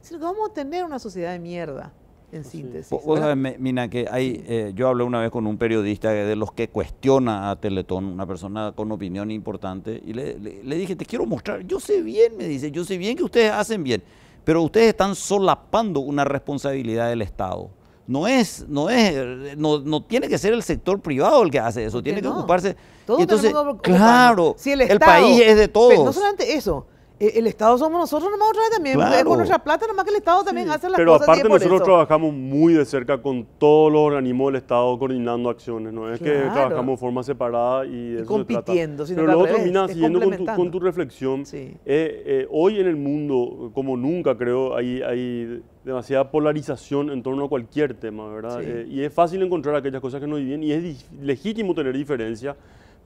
sino que vamos a tener una sociedad de mierda, en síntesis. Vos ¿eh? Mina, que hay, eh, yo hablé una vez con un periodista de los que cuestiona a Teletón, una persona con opinión importante, y le, dije, te quiero mostrar, yo sé bien, me dice, yo sé bien que ustedes hacen bien, pero ustedes están solapando una responsabilidad del Estado. No es, no es, no, tiene que ser el sector privado el que hace eso, tiene que ocuparse. entonces, claro, si el, el país es de todos. Pero no solamente eso, e-, el Estado somos nosotros nomás otra vez también, con nuestra plata nomás que el Estado también hace las Pero cosas. Pero aparte nosotros trabajamos muy de cerca con todos los organismos del Estado coordinando acciones, no es que trabajamos de forma separada y, compitiendo. Pero siguiendo con tu, reflexión. Eh, eh, hoy en el mundo, como nunca creo, hay, hay demasiada polarización en torno a cualquier tema, ¿verdad? Eh, y es fácil encontrar aquellas cosas que no viven y es legítimo tener diferencias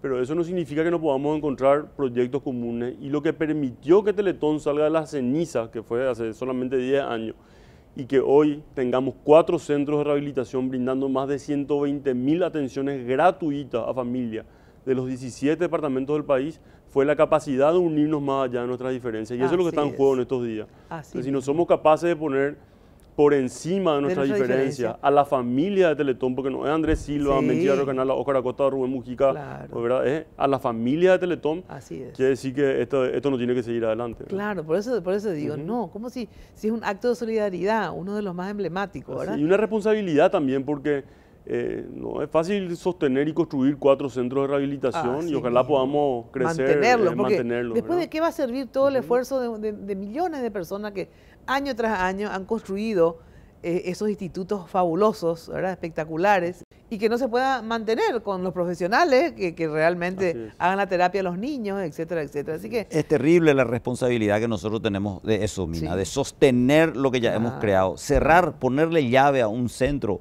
pero eso no significa que no podamos encontrar proyectos comunes y lo que permitió que Teletón salga de las cenizas, que fue hace solamente 10 años, y que hoy tengamos cuatro centros de rehabilitación brindando más de 120 mil atenciones gratuitas a familias de los 17 departamentos del país, fue la capacidad de unirnos más allá de nuestras diferencias. Y eso es lo que está en juego en estos días. si no somos capaces de poner por encima de nuestra, diferencia, a la familia de Teletón, porque no es Andrés Silva, sí. Canal, Oscar Acosta, Rubén Mujica, pues, a la familia de Teletón. Así Quiere decir que esto, no tiene que seguir adelante. Claro, por eso, por eso digo, no, como si, si es un acto de solidaridad, uno de los más emblemáticos, y una responsabilidad también, porque eh, no es fácil sostener y construir cuatro centros de rehabilitación y ojalá podamos crecer, mantenerlos. Eh, después de qué va a servir todo el esfuerzo de millones de personas que año tras año han construido eh, esos institutos fabulosos, espectaculares, y que no se pueda mantener con los profesionales que, realmente hagan la terapia a los niños, etcétera, etcétera. Así que es terrible la responsabilidad que nosotros tenemos de eso, Mina, de sostener lo que ya hemos ah. creado, cerrar, ponerle llave a un centro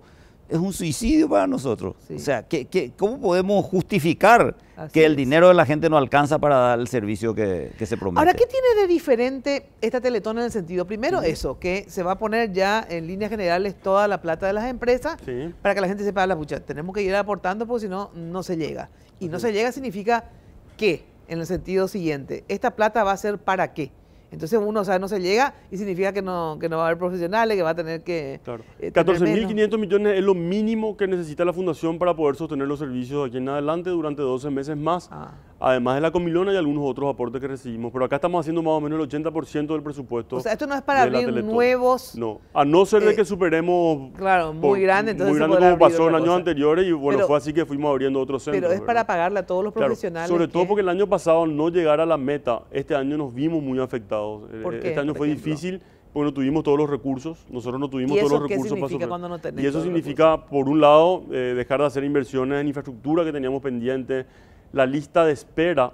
es un suicidio para nosotros. O sea, ¿qué, cómo podemos justificar que el dinero de la gente no alcanza para dar el servicio que, se promete? Ahora, ¿qué tiene de diferente esta Teletón en el sentido? Primero eso, que se va a poner ya en líneas generales toda la plata de las empresas para que la gente sepa, la pucha, tenemos que ir aportando porque si no, no se llega. Y no se llega significa qué, en el sentido siguiente, ¿esta plata va a ser para qué? Entonces uno, o no se llega y significa que no, que no va a haber profesionales, que va a tener que... Eh, claro. 14.500 millones es lo mínimo que necesita la fundación para poder sostener los servicios aquí en adelante durante 12 meses más. Ah además de la comilona y algunos otros aportes que recibimos. Pero acá estamos haciendo más o menos el 80% del presupuesto. O sea, esto no es para abrir nuevos. No, a no ser de eh, que superemos. Claro, muy grande, entonces. Muy grande como pasó en años anteriores y bueno, fue así que fuimos abriendo otros centros. Pero es para pagarle a todos los profesionales. sobre todo porque el año pasado no llegar a la meta, este año nos vimos muy afectados. Eh, eh, este año fue difícil porque no tuvimos todos los recursos, nosotros no tuvimos todos los recursos para cuando no Y eso significa, por un lado, dejar de hacer inversiones en infraestructura que teníamos pendiente, la lista de espera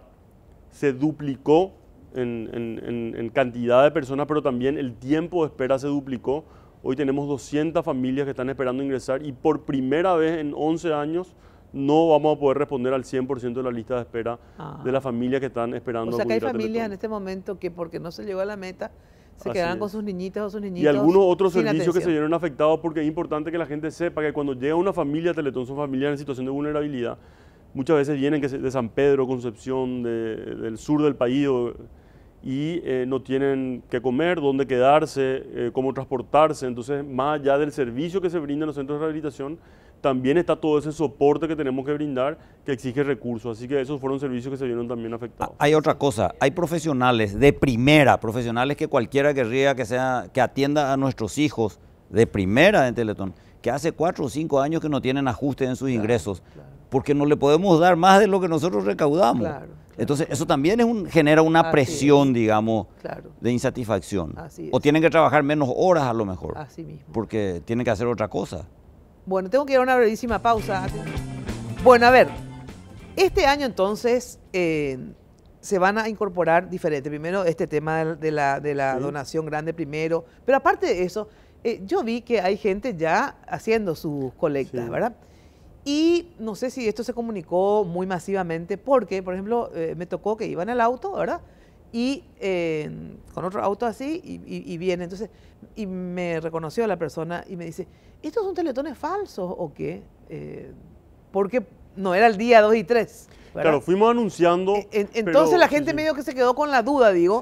se duplicó en, cantidad de personas, pero también el tiempo de espera se duplicó. Hoy tenemos 200 familias que están esperando ingresar y por primera vez en 11 años no vamos a poder responder al 100% de la lista de espera ah. de las familias que están esperando. O sea que hay familias en este momento que porque no se llegó a la meta se quedaron con sus niñitas o sus niñitos. Y algunos otros servicios que se vieron afectados porque es importante que la gente sepa que cuando llega una familia a Teletón son familias en situación de vulnerabilidad muchas veces vienen de San Pedro, Concepción, del sur del país y eh, no tienen qué comer, dónde quedarse, eh, cómo transportarse. Entonces, más allá del servicio que se brinda en los centros de rehabilitación, también está todo ese soporte que tenemos que brindar que exige recursos. Así que esos fueron servicios que se vieron también afectados. Hay otra cosa, hay profesionales de primera, profesionales que cualquiera querría que, sea, que atienda a nuestros hijos de primera en Teletón, que hace cuatro o cinco años que no tienen ajuste en sus ingresos porque no le podemos dar más de lo que nosotros recaudamos. Entonces, eso también genera una presión, digamos, de insatisfacción. o tienen que trabajar menos horas a lo mejor. Así Porque tienen que hacer otra cosa. Bueno, tengo que dar una brevísima pausa. Bueno, a ver, este año entonces eh, se van a incorporar diferentes. Primero, este tema de la, donación grande primero. Pero aparte de eso, eh, yo vi que hay gente ya haciendo sus colectas, ¿verdad? Y no sé si esto se comunicó muy masivamente porque, por ejemplo, eh, me tocó que iban el auto, ¿verdad? Y eh, con otro auto así, y, viene. Entonces, y me reconoció la persona y me dice, ¿estos son teletones falsos o qué? Eh, porque no era el día 2 y 3. Pero Claro, fuimos anunciando. E, entonces la gente medio que se quedó con la duda, digo,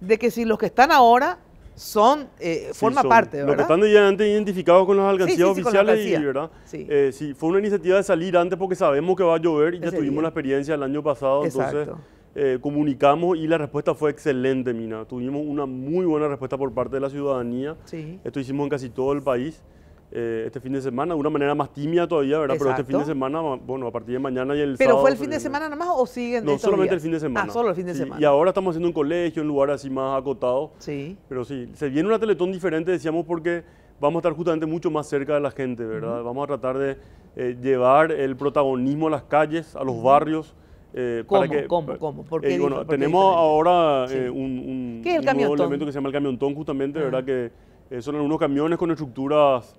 de que si los que están ahora son, eh, forma parte, ¿verdad? Lo que están identificados con las alcancías oficiales, y, ¿verdad? Eh, sí. fue una iniciativa de salir antes porque sabemos que va a llover y ya tuvimos la experiencia el año pasado, entonces eh, comunicamos y la respuesta fue excelente, Mina. Tuvimos una muy buena respuesta por parte de la ciudadanía. Esto hicimos en casi todo el país. Eh, este fin de semana, de una manera más tímida todavía, ¿verdad? Pero este fin de semana, bueno, a partir de mañana y el ¿Pero fue el fin de ah, semana nomás o siguen No, solamente el fin de semana. Ah, solo el fin de semana. Y ahora estamos haciendo un colegio, un lugar así más acotado. Sí. Pero sí, se viene una Teletón diferente, decíamos, porque vamos a estar justamente mucho más cerca de la gente, ¿verdad? Vamos a tratar de eh, llevar el protagonismo a las calles, a los barrios, eh, ¿Cómo, que, ¿Cómo? ¿Cómo? ¿Por qué eh, bueno, tenemos ahora un, ¿Qué nuevo elemento que se llama el camiontón, justamente, ¿verdad? Ah. Que son unos camiones con estructuras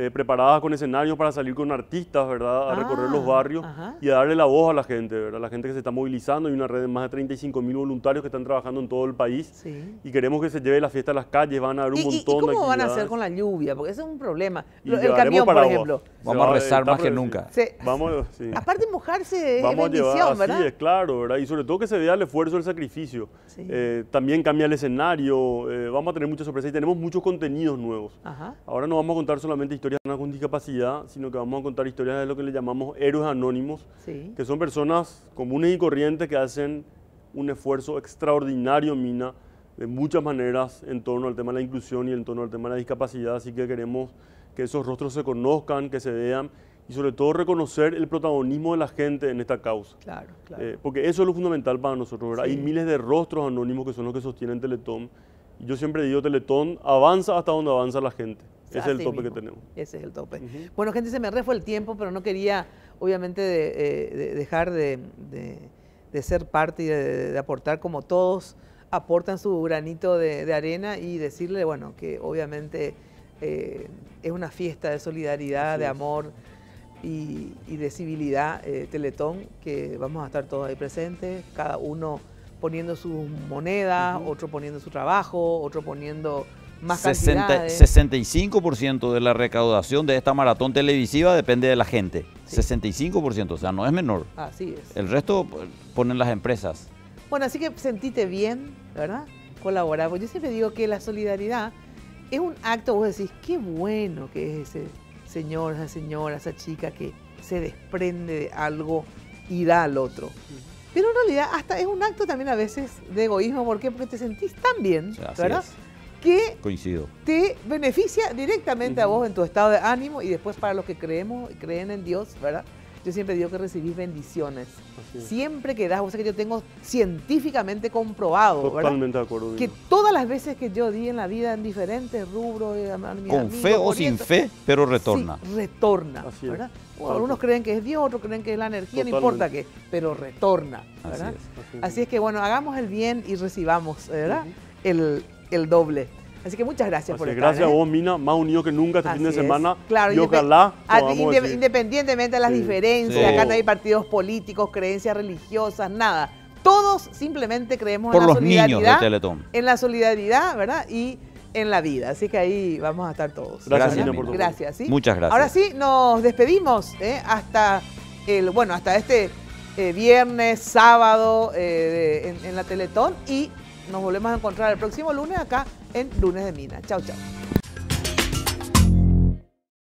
eh, preparadas con escenarios para salir con artistas, ¿verdad? A recorrer los ah, barrios y a darle la voz a la gente, ¿verdad? La gente que se está movilizando. y una red de más de 35 mil voluntarios que están trabajando en todo el país. Y queremos que se lleve la fiesta a las calles, van a haber un montón de de ¿Cómo van a hacer con la lluvia? Porque ese es un problema. el camión, por ejemplo. Vamos a eh, rezar más que nunca. Vamos, sí. Aparte mojarse es bendición, ¿verdad? Sí, es claro, ¿verdad? Y sobre todo que se vea el esfuerzo, el sacrificio. Eh, también cambia el escenario, vamos a tener muchas sorpresas y tenemos muchos contenidos nuevos. Ajá. Ahora no vamos a contar solamente historias historias con discapacidad, sino que vamos a contar historias de lo que le llamamos héroes anónimos, que son personas comunes y corrientes que hacen un esfuerzo extraordinario, Mina, de muchas maneras en torno al tema de la inclusión y en torno al tema de la discapacidad, así que queremos que esos rostros se conozcan, que se vean y sobre todo reconocer el protagonismo de la gente en esta causa. Claro, eh, claro. porque eso es lo fundamental para nosotros, Hay miles de rostros anónimos que son los que sostienen Teletón. Y yo siempre digo, Teletón avanza hasta donde avanza la gente. Ese es el tope que tenemos. Ese es el tope. Bueno, gente, se me refue el tiempo, pero no quería, obviamente, eh, dejar de, ser parte y de, aportar como todos aportan su granito de, arena y decirle, bueno, que obviamente eh, es una fiesta de solidaridad, de amor y, de civilidad eh, Teletón, que vamos a estar todos ahí presentes, cada uno poniendo sus monedas, otro poniendo su trabajo, otro poniendo 65% de la recaudación de esta maratón televisiva depende de la gente. 65%, o sea, no es menor. Así es. El resto ponen las empresas. Bueno, así que sentite bien, ¿verdad? Colaborar. yo siempre digo que la solidaridad es un acto, vos decís, qué bueno que es ese señor, esa señora, esa chica que se desprende de algo y da al otro. Pero en realidad hasta es un acto también a veces de egoísmo. ¿Por qué? Porque te sentís tan bien, ¿verdad? que Coincido. te beneficia directamente a vos en tu estado de ánimo y después para los que creemos, creen en Dios, ¿verdad? Yo siempre digo que recibís bendiciones. Siempre que das, o sea que yo tengo científicamente comprobado, Totalmente de acuerdo. Que todas las veces que yo di en la vida en diferentes rubros, eh, con fe o sin fe, pero retorna. retorna, ¿verdad? Algunos creen que es Dios, otros creen que es la energía, no importa qué, pero retorna, ¿verdad? Así es. que bueno, hagamos el bien y recibamos, ¿verdad? El el doble. Así que muchas gracias por por estar. Gracias a ¿eh? vos, Mina, más unido que nunca este fin de semana. Claro, y ojalá. independientemente de las diferencias, acá no hay partidos políticos, creencias religiosas, nada. Todos simplemente creemos en la los solidaridad. Niños de Teletón. En la solidaridad, ¿verdad? Y en la vida. Así que ahí vamos a estar todos. Gracias, Mina, por Gracias, Muchas gracias. Ahora sí, nos despedimos ¿eh? hasta el, bueno, hasta este eh, viernes, sábado en, en la Teletón y nos volvemos a encontrar el próximo lunes acá en Lunes de Mina. Chau, chao.